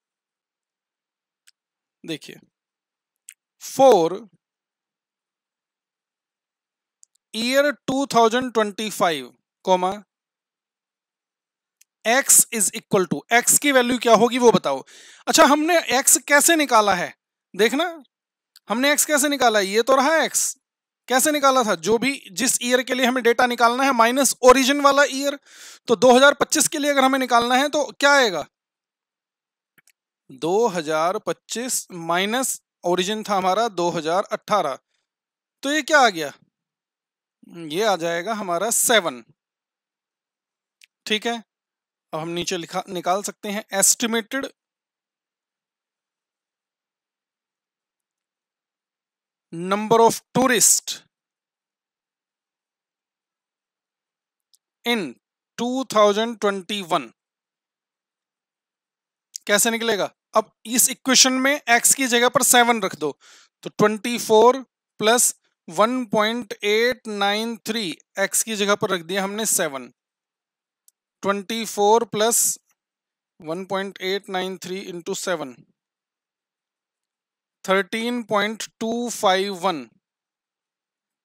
A: देखिए four year 2025 comma x is equal to x की वैल्यू क्या होगी वो बताओ अच्छा हमने x कैसे निकाला है देखना हमने x कैसे निकाला ये तो रहा x कैसे निकाला था जो भी जिस ईयर के लिए हमें डेटा निकालना है माइनस ओरिजिन वाला ईयर तो 2025 के लिए अगर हमें निकालना है तो क्या आएगा 2025 माइनस ओरिजिन था हमारा 2018 तो ये क्या आ गया ये आ जाएगा हमारा सेवन ठीक है अब हम नीचे लिखा निकाल सकते हैं estimated number of tourist in 2021 कैसे निकलेगा अब इस इक्वेशन में x की जगह पर सेवन रख दो तो 24 प्लस 1.893 एक्स की जगह पर रख दिया हमने seven twenty four plus one point eight nine three into seven thirteen point two five one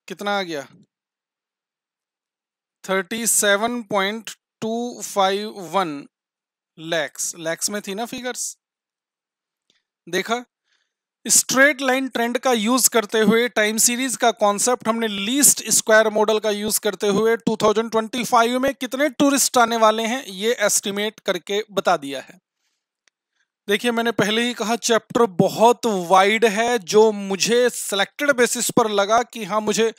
A: कितना आ गया thirty seven point two five one lakhs lakhs में थी ना फिगर्स देखा स्ट्रेट लाइन ट्रेंड का यूज करते हुए टाइम सीरीज का कॉन्सेप्ट हमने लीस्ट स्क्वायर मॉडल का यूज करते हुए 2025 में कितने टूरिस्ट आने वाले हैं ये एस्टिमेट करके बता दिया है देखिए मैंने पहले ही कहा चैप्टर बहुत वाइड है जो मुझे सिलेक्टेड बेसिस पर लगा कि हाँ मुझे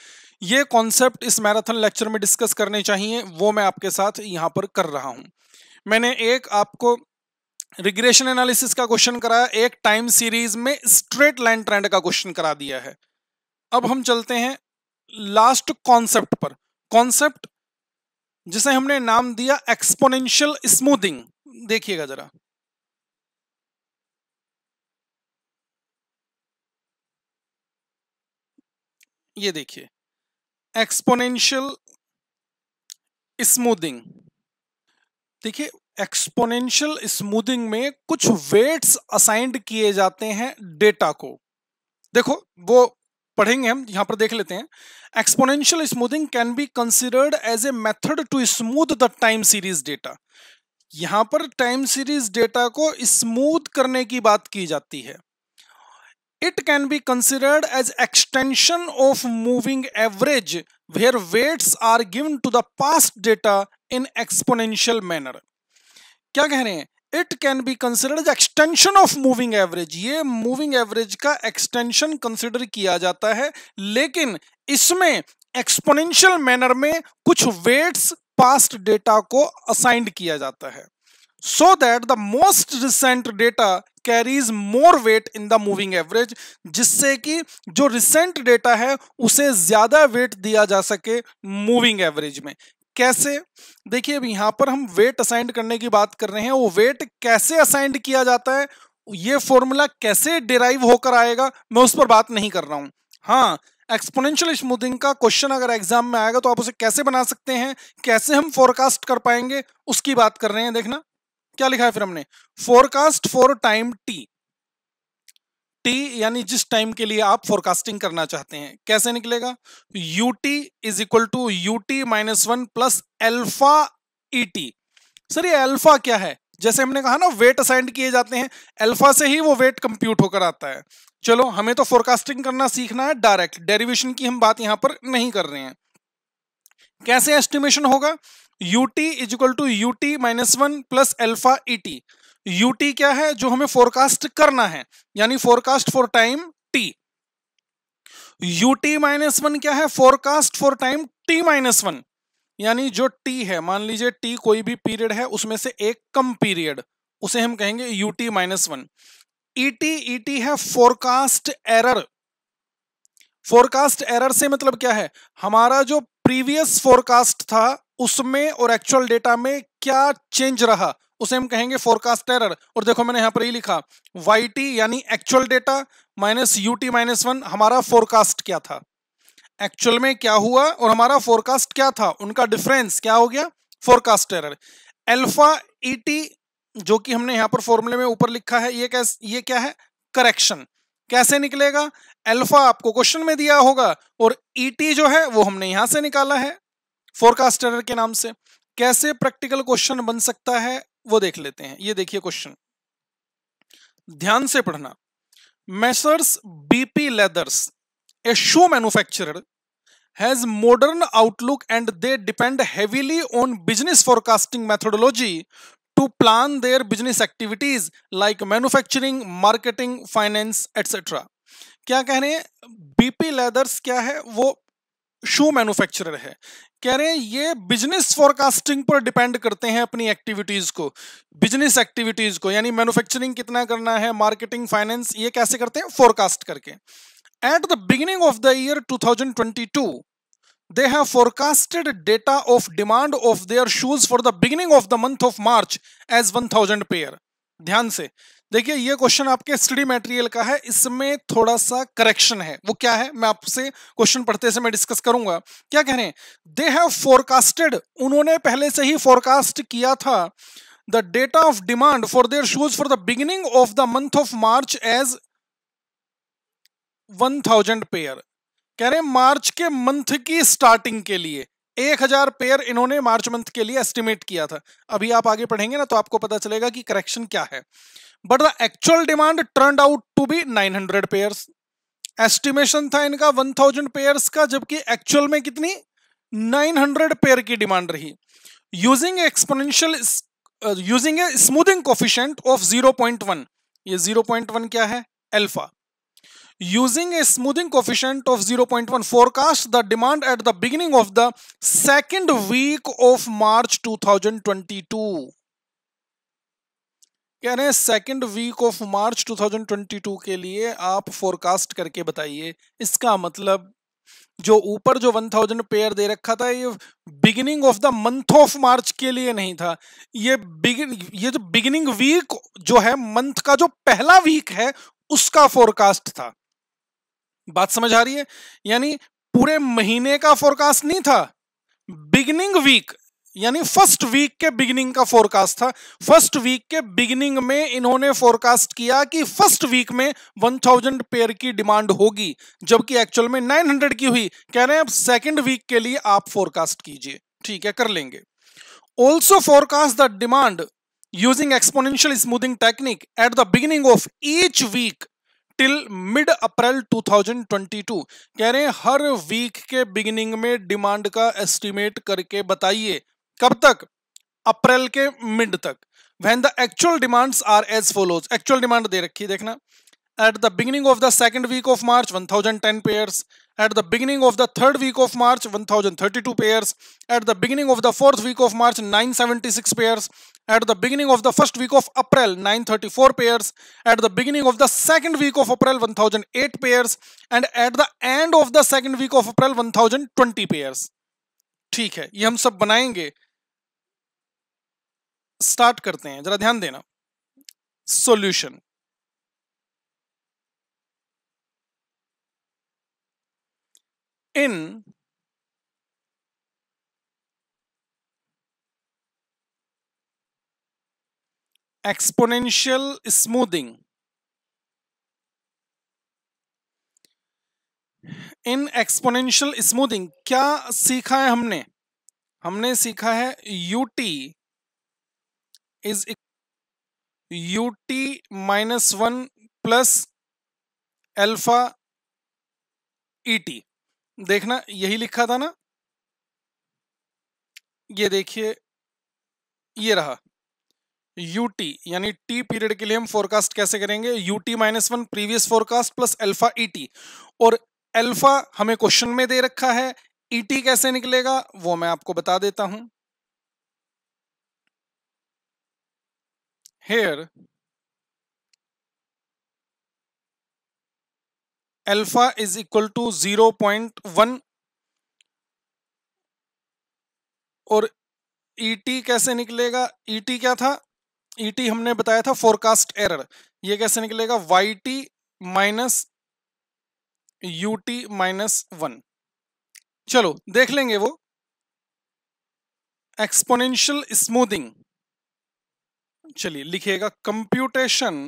A: ये कॉन्सेप्ट इस मैराथन लेक्चर में डिस्कस करने चाहिए वो मैं आपके साथ यहाँ पर कर रहा हूँ मैंने एक आपको रिग्रेशन एनालिसिस का क्वेश्चन कराया एक टाइम सीरीज में स्ट्रेट लाइन ट्रेंड का क्वेश्चन करा दिया है अब हम चलते हैं लास्ट कॉन्सेप्ट पर कॉन्सेप्ट जिसे हमने नाम दिया एक्सपोनेंशियल स्मूथिंग देखिएगा जरा ये देखिए एक्सपोनेंशियल स्मूदिंग देखिए एक्सपोनेंशियल स्मूदिंग में कुछ वेट्स असाइंड किए जाते हैं डेटा को देखो वो पढ़ेंगे हम यहां पर देख लेते हैं exponential smoothing can be considered as a method to smooth the time series data यहां पर टाइम सीरीज डेटा को स्मूथ करने की बात की जाती है it can be considered as extension of moving average where weights are given to the past data in exponential manner क्या कह रहे हैं it can be considered extension of moving average ये मूविंग एवरेज का एक्सटेंशन कंसिडर किया जाता है लेकिन इसमें एक्सपोनेंशियल मैनर में कुछ वेट्स पास्ट डेटा को असाइंड किया जाता है so that the most recent data carries more weight in the moving average जिससे कि जो रिसेंट डेटा है उसे ज्यादा वेट दिया जा सके मूविंग एवरेज में कैसे देखिए अब यहां पर हम वेट असाइंड करने की बात कर रहे हैं वो वेट कैसे असाइंड किया जाता है ये फॉर्मूला कैसे डिराइव होकर आएगा मैं उस पर बात नहीं कर रहा हूं हाँ एक्सपोनेंशियल स्मूथिंग का क्वेश्चन अगर एग्जाम में आएगा तो आप उसे कैसे बना सकते हैं कैसे हम फोरकास्ट कर पाएंगे उसकी बात कर रहे हैं देखना क्या लिखा है फिर हमने forecast for time t t यानी जिस टाइम के लिए आप फोरकास्टिंग करना चाहते हैं कैसे निकलेगा u t is equal to u T minus one plus alpha E t sir ये एल्फा क्या है जैसे हमने कहा ना वेट असाइंड किए जाते हैं एल्फा से ही वो वेट कंप्यूट होकर आता है चलो हमें तो फोरकास्टिंग करना सीखना है डायरेक्ट डेरिवेशन की हम बात यहां पर नहीं कर रहे हैं कैसे एस्टिमेशन होगा u t is equal to u T minus one plus alpha E t u t क्या है जो हमें फोरकास्ट करना है यानी forecast for time t u t minus one क्या है forecast for time t minus one यानी जो टी है मान लीजिए टी कोई भी पीरियड है उसमें से एक कम पीरियड उसे हम कहेंगे u t minus one e t e t है फोरकास्ट एरर फोरकास्ट एरर से मतलब क्या है हमारा जो प्रीवियस फोरकास्ट था उसमें और एक्चुअल डेटा में क्या चेंज रहा उसे हम कहेंगे फोरकास्ट एरर और देखो मैंने यहां पर ही लिखा वाई टी यानी actual data minus U T minus one हमारा फोरकास्ट क्या था एक्चुअल में क्या हुआ और हमारा फोरकास्ट क्या था उनका डिफरेंस क्या हो गया फोरकास्ट एरर एल्फा ई टी जो कि हमने यहां पर फॉर्मूले में ऊपर लिखा है ये कैसे ये क्या है करेक्शन कैसे निकलेगा एल्फा आपको क्वेश्चन में दिया होगा और ईटी e जो है वो हमने यहां से निकाला है फोरकास्ट एरर के नाम से कैसे प्रैक्टिकल क्वेश्चन बन सकता है वो देख लेते हैं ये देखिए क्वेश्चन ध्यान से पढ़ना messrs BP leathers a shoe manufacturer has modern outlook and they depend heavily on business forecasting methodology to plan their business activities like manufacturing marketing finance etcetera क्या कह रहे हैं बीपी लेदर्स क्या है वो शू मैन्युफैक्चरर है कह रहे हैं ये बिजनेस फॉरकास्टिंग पर डिपेंड करते हैं अपनी एक्टिविटीज को बिजनेस एक्टिविटीज को यानी मैन्युफैक्चरिंग कितना करना है मार्केटिंग फाइनेंस ये कैसे करते हैं फोरकास्ट करके at the beginning of the year 2022 they have forecasted data of demand of their shoes for the beginning of the month of March as 1000 pair ध्यान से देखिए ये क्वेश्चन आपके स्टडी मटेरियल का है इसमें थोड़ा सा करेक्शन है वो क्या है मैं आपसे क्वेश्चन पढ़ते से मैं डिस्कस करूंगा क्या कह रहे हैं दे हैव फोरकास्टेड उन्होंने पहले से ही फोरकास्ट किया था the data of demand for their shoes for the beginning of the month of March as one thousand pair कह रहे हैं मार्च के मंथ की स्टार्टिंग के लिए एक हजार पेयर इन्होंने मार्च मंथ के लिए एस्टिमेट किया था अभी आप आगे पढ़ेंगे ना तो आपको पता चलेगा कि करेक्शन क्या है but the actual demand turn out to be nine hundred pair estimation था इनका वन थाउजेंड पेयर का जबकि एक्चुअल में कितनी नाइन हंड्रेड पेयर की डिमांड रही using exponential using a smoothing coefficient of zero point one ये जीरो पॉइंट वन क्या है alpha smoothing of zero point one forecast the demand at the beginning of the second week of March two thousand twenty two कह रहे हैं second week of मार्च 2022 के लिए आप forecast करके बताइए इसका मतलब जो ऊपर जो वन थाउजेंड पेयर दे रखा था ये beginning of the month of March के लिए नहीं था ये बिगिन ये जो बिगिनिंग वीक जो है मंथ का जो पहला वीक है उसका फोरकास्ट था बात समझ आ रही है यानी पूरे महीने का फोरकास्ट नहीं था बिगिनिंग वीक यानी फर्स्ट वीक के बिगिनिंग का फोरकास्ट था फर्स्ट वीक के बिगिनिंग में इन्होंने फोरकास्ट किया कि फर्स्ट वीक में 1000 पेयर की डिमांड होगी जबकि एक्चुअल में 900 की हुई कह रहे हैं अब सेकेंड वीक के लिए आप फोरकास्ट कीजिए ठीक है कर लेंगे also forecast the demand using exponential smoothing technique at the beginning of each week till mid April 2022 कह रहे हैं हर वीक के बिगिनिंग में डिमांड का एस्टीमेट करके बताइए कब तक अप्रैल के मिड तक when the actual demands are as follows actual demand दे रखी है देखना at the beginning of the second week of March 1010 thousand ten pairs at the beginning of the third week of March one thousand thirty two pairs at the beginning of the fourth week of March nine seventy six pairs at the beginning of the first week of April 934 pairs, at the beginning of the second week of April 1008 pairs and at the end of the second week of April 1020 pairs. ठीक है ये हम सब बनाएंगे start करते हैं जरा ध्यान देना solution in exponential smoothing in exponential smoothing क्या सीखा है हमने हमने सीखा है u t is u t minus one plus alpha e t देखना यही लिखा था ना ये देखिए ये रहा यूटी यानी टी पीरियड के लिए हम फोरकास्ट कैसे करेंगे u t minus one previous forecast plus alpha e t और एल्फा हमें क्वेश्चन में दे रखा है ईटी e कैसे निकलेगा वो मैं आपको बता देता हूं here alpha is equal to zero point one और ईटी e कैसे निकलेगा et क्या था ईटी e हमने बताया था फोरकास्ट एरर ये कैसे निकलेगा Y T minus U T minus one चलो देख लेंगे वो एक्सपोनेंशियल स्मूथिंग चलिए लिखिएगा कंप्यूटेशन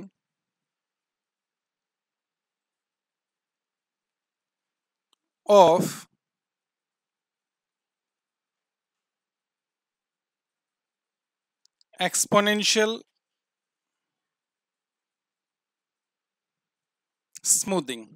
A: ऑफ exponential smoothing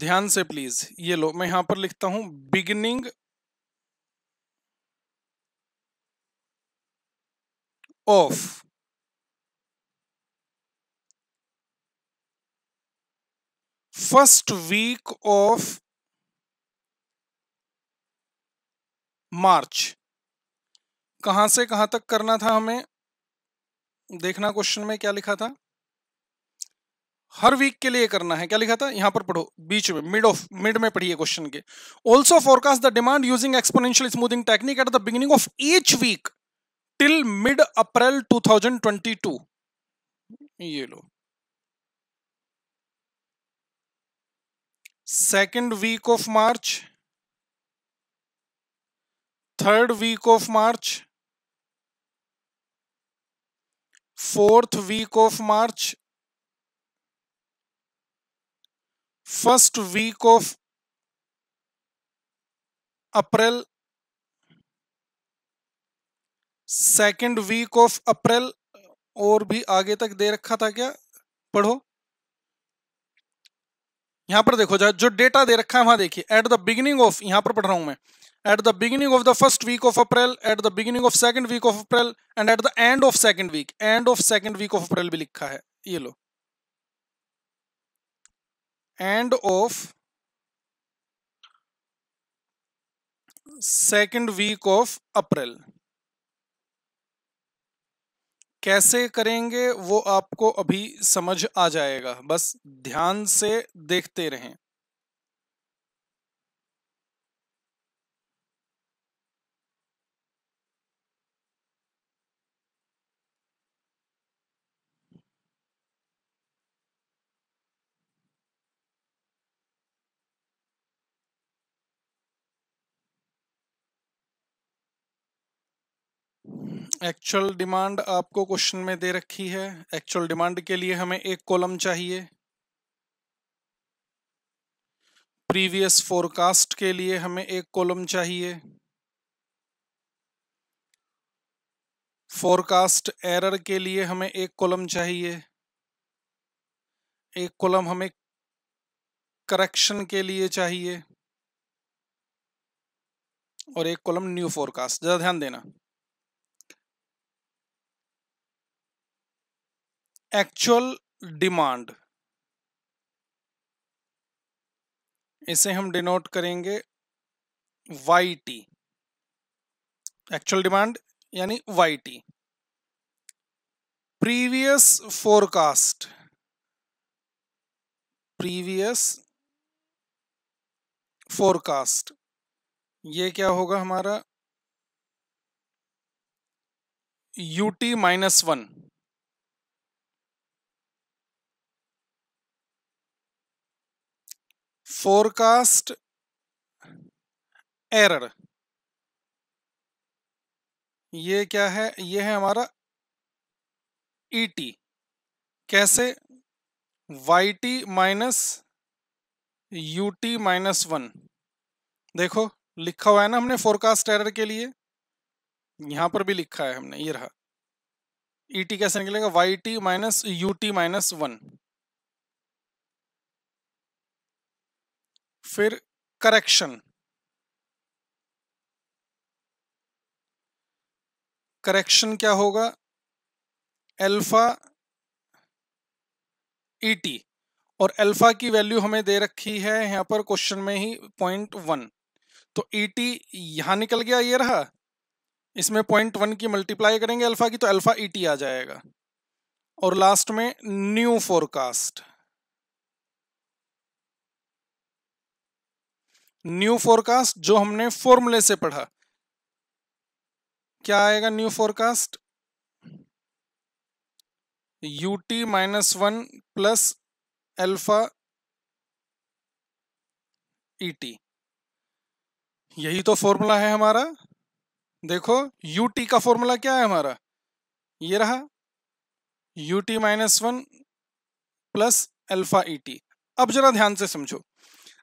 A: ध्यान से प्लीज ये लो मैं यहां पर लिखता हूं beginning of first week of March कहां से कहां तक करना था हमें देखना क्वेश्चन में क्या लिखा था हर वीक के लिए करना है क्या लिखा था यहां पर पढ़ो बीच में मिड ऑफ मिड में पढ़िए क्वेश्चन के also forecast the demand using exponential smoothing technique at the beginning of each week till mid April 2022 ये लो second week of March third week of March fourth week of March first week of April second week of April और भी आगे तक दे रखा था क्या पढ़ो यहां पर देखो जो डेटा दे रखा है वहां देखिए एट द बिगिनिंग ऑफ यहां पर पढ़ रहा हूं मैं at the beginning of the first week of April at the beginning of second week of April and at the end of second week and of second week of April भी लिखा है ये लो end of second week of April कैसे करेंगे वो आपको अभी समझ आ जाएगा बस ध्यान से देखते रहें एक्चुअल डिमांड आपको क्वेश्चन में दे रखी है एक्चुअल डिमांड के लिए हमें एक कॉलम चाहिए प्रीवियस फोरकास्ट के लिए हमें एक कॉलम चाहिए फोरकास्ट एरर के लिए हमें एक कॉलम चाहिए एक कॉलम हमें करेक्शन के लिए चाहिए और एक कॉलम न्यू फोरकास्ट ज्यादा ध्यान देना एक्चुअल डिमांड इसे हम डिनोट करेंगे वाई टी एक्चुअल डिमांड यानी Y T previous forecast previous forecast ये क्या होगा हमारा UT minus one forecast error ये क्या है ये है हमारा टी e कैसे Y T minus U T minus one देखो लिखा हुआ है ना हमने फोरकास्ट एरर के लिए यहां पर भी लिखा है हमने ये रहा ई e टी कैसे निकलेगा Y T minus U T minus one फिर करेक्शन करेक्शन क्या होगा अल्फा ईटी e और अल्फा की वैल्यू हमें दे रखी है यहां पर क्वेश्चन में ही पॉइंट वन तो ईटी e यहां निकल गया ये रहा इसमें पॉइंट वन की मल्टीप्लाई करेंगे अल्फा की तो अल्फा ईटी e आ जाएगा और लास्ट में न्यू फोरकास्ट न्यू फोरकास्ट जो हमने फॉर्मूले से पढ़ा क्या आएगा new forecast U T minus one plus alpha ई टी यही तो फॉर्मूला है हमारा देखो यू टी का फॉर्मूला क्या है हमारा ये रहा U T minus one plus alpha ई टी अब जरा ध्यान से समझो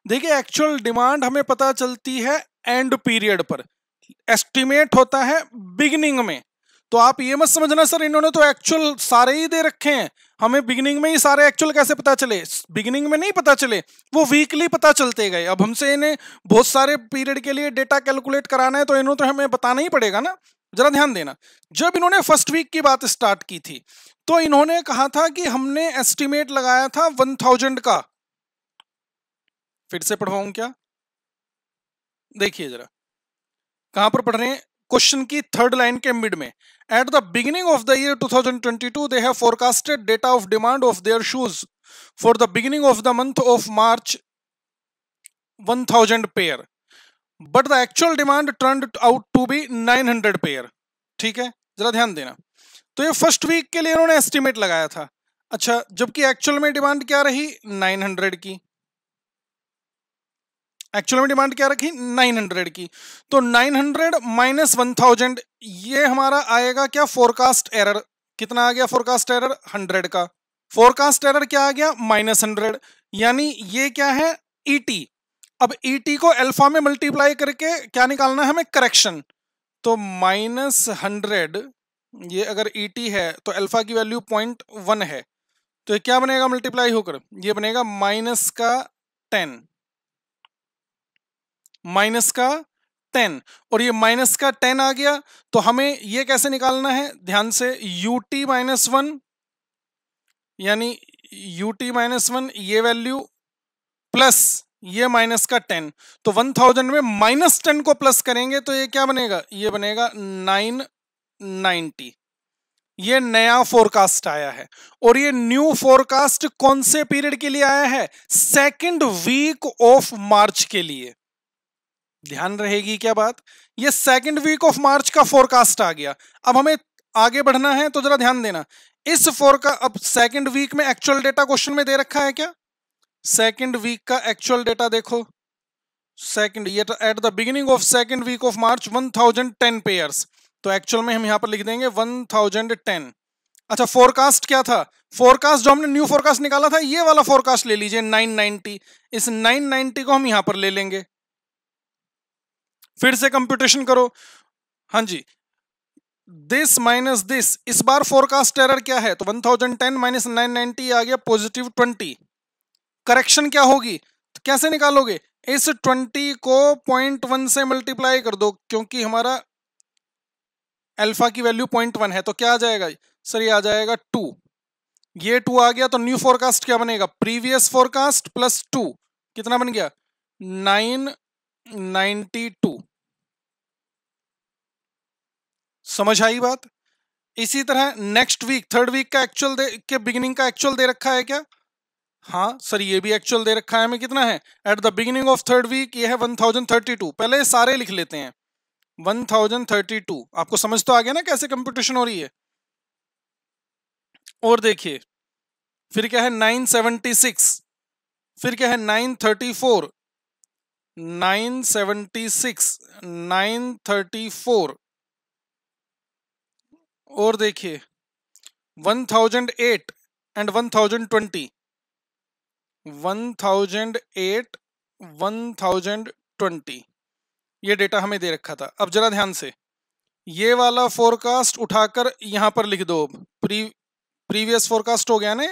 A: देखिए एक्चुअल डिमांड हमें पता चलती है एंड पीरियड पर एस्टिमेट होता है बिगनिंग में तो आप ये मत समझना सर इन्होंने तो एक्चुअल सारे ही दे रखे हैं हमें बिगिनिंग में ही सारे एक्चुअल कैसे पता चले बिगिनिंग में नहीं पता चले वो वीकली पता चलते गए अब हमसे इन्हें बहुत सारे पीरियड के लिए डेटा कैलकुलेट कराना है तो इन्होंने तो हमें बताना ही पड़ेगा ना जरा ध्यान देना जब इन्होंने फर्स्ट वीक की बात स्टार्ट की थी तो इन्होंने कहा था कि हमने एस्टिमेट लगाया था वन थाउजेंड का फिर से पढ़वाऊं क्या देखिए जरा कहां पर पढ़ रहे हैं क्वेश्चन की थर्ड लाइन के मिड में at the beginning of the year 2022 they have forecasted data of demand of their shoes for the beginning of the month of March 1000 pair but the actual demand turn out to be 900 pair ठीक है जरा ध्यान देना तो ये first week के लिए उन्होंने एस्टिमेट लगाया था अच्छा जबकि एक्चुअल में डिमांड क्या रही 900 की एक्चुअल में डिमांड क्या रखी 900 की तो 900 हंड्रेड माइनस वन ये हमारा आएगा क्या फोरकास्ट एरर कितना आ गया फोरकास्ट एरर 100 का फोरकास्ट एरर क्या आ गया माइनस हंड्रेड यानी ये क्या है ईटी e अब ईटी e को अल्फा में मल्टीप्लाई करके क्या निकालना है हमें करेक्शन तो माइनस हंड्रेड ये अगर ईटी e है तो अल्फा की वैल्यू पॉइंट वन है तो क्या बनेगा मल्टीप्लाई होकर ये बनेगा माइनस का टेन माइनस का टेन और ये माइनस का टेन आ गया तो हमें ये कैसे निकालना है ध्यान से यू टी माइनस वन यानी यू टी माइनस वन ये वैल्यू प्लस ये माइनस का टेन तो वन थाउजेंड में माइनस टेन को प्लस करेंगे तो ये क्या बनेगा ये बनेगा नाइन नाइनटी ये नया फोरकास्ट आया है और ये न्यू फोरकास्ट कौन से पीरियड के लिए आया है सेकंड वीक ऑफ मार्च के लिए ध्यान रहेगी क्या बात ये सेकंड वीक ऑफ मार्च का फोरकास्ट आ गया अब हमें आगे बढ़ना है तो जरा ध्यान देना इस का अब सेकंड वीक में एक्चुअल डेटा क्वेश्चन में दे रखा है क्या सेकंड वीक का एक्चुअल डेटा देखो सेकंड ये at the beginning of second week of March one thousand ten pairs तो एक्चुअल तो में हम यहां पर लिख देंगे वन थाउजेंड टेन अच्छा फोरकास्ट क्या था फोरकास्ट जो हमने न्यू फोरकास्ट निकाला था ये वाला फोरकास्ट ले लीजिए नाइनटी इस नाइनटी को हम यहां पर ले लेंगे फिर से कंप्यूटेशन करो हाँ जी दिस माइनस दिस इस बार फोरकास्ट एरर क्या है तो 1010 माइनस नाइन नाइनटी आ गया पॉजिटिव 20 करेक्शन क्या होगी तो कैसे निकालोगे इस 20 को 0.1 से मल्टीप्लाई कर दो क्योंकि हमारा अल्फा की वैल्यू 0.1 है तो क्या आ जाएगा सर ये आ जाएगा टू ये टू आ गया तो न्यू फोरकास्ट क्या बनेगा प्रीवियस फोरकास्ट प्लस टू कितना बन गया नाइन नाइनटी टू समझ आई बात इसी तरह नेक्स्ट वीक थर्ड वीक का एक्चुअल के बिगिनिंग का एक्चुअल दे रखा है क्या हाँ सर ये भी एक्चुअल दे रखा है हमें कितना है at the beginning of third week ये है वन थाउजेंड थर्टी टू पहले सारे लिख लेते हैं वन थाउजेंड थर्टी टू आपको समझ तो आ गया ना कैसे कंपटीशन हो रही है और देखिए फिर क्या है नाइन सिक्स फिर क्या है nine nine thirty four six nine thirty four और देखिए 1008 एंड 1020 1008 1020 ये डेटा हमें दे रखा था अब जरा ध्यान से ये वाला फोरकास्ट उठाकर यहां पर लिख दो प्री प्रीवियस फोरकास्ट हो गया ने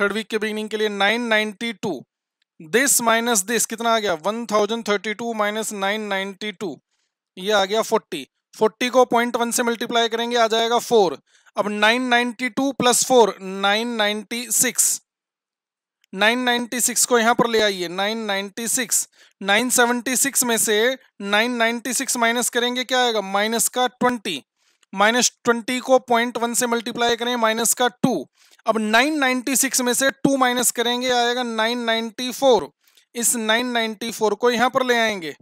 A: थर्ड वीक के बिगिनिंग के लिए 992 दिस माइनस दिस कितना आ गया 1032 माइनस टू ये आ गया फोर्टी फोर्टी को पॉइंट वन से मल्टीप्लाई करेंगे आ जाएगा फोर अब nine two plus four nine ninety six nine six को यहां पर ले आइए nine ninety six nine six में से नाइन सिक्स माइनस करेंगे क्या आएगा माइनस का ट्वेंटी माइनस ट्वेंटी को पॉइंट वन से मल्टीप्लाई करें माइनस का टू अब नाइन नाइन्टी सिक्स में से टू माइनस करेंगे आएगा नाइन नाइन्टी फोर इस नाइन नाइन्टी फोर को यहां पर ले आएंगे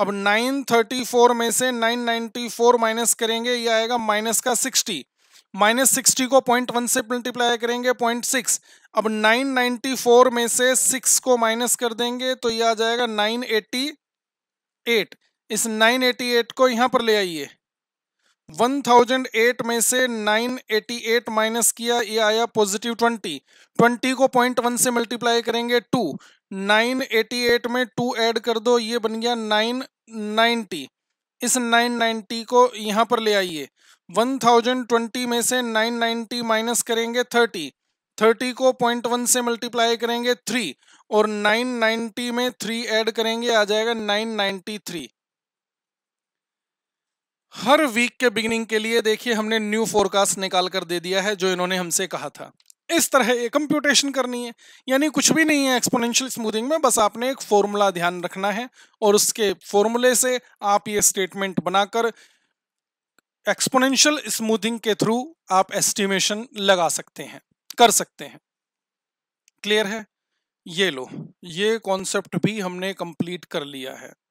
A: अब 934 में से 994 माइनस करेंगे ये आएगा माइनस का 60 माइनस सिक्सटी को पॉइंट वन से मल्टीप्लाई करेंगे पॉइंट सिक्स अब 994 में से 6 को माइनस कर देंगे तो ये आ जाएगा 988 इस 988 को यहाँ पर ले आइए 1008 में से 988 माइनस किया ये आया पॉजिटिव 20 20 को पॉइंट वन से मल्टीप्लाई करेंगे टू 988 में टू ऐड कर दो ये बन गया 990 इस 990 को यहाँ पर ले आइए 1020 में से 990 माइनस करेंगे 30 30 को पॉइंट वन से मल्टीप्लाई करेंगे थ्री और 990 में थ्री ऐड करेंगे आ जाएगा 993 हर वीक के बिगिनिंग के लिए देखिए हमने न्यू फोरकास्ट निकाल कर दे दिया है जो इन्होंने हमसे कहा था इस तरह ये कंप्यूटेशन करनी है यानी कुछ भी नहीं है एक्सपोनेंशियल स्मूथिंग में बस आपने एक फॉर्मूला ध्यान रखना है और उसके फॉर्मूले से आप ये स्टेटमेंट बनाकर एक्सपोनेंशियल स्मूथिंग के थ्रू आप एस्टिमेशन लगा सकते हैं कर सकते हैं क्लियर है ये लो ये कॉन्सेप्ट भी हमने कंप्लीट कर लिया है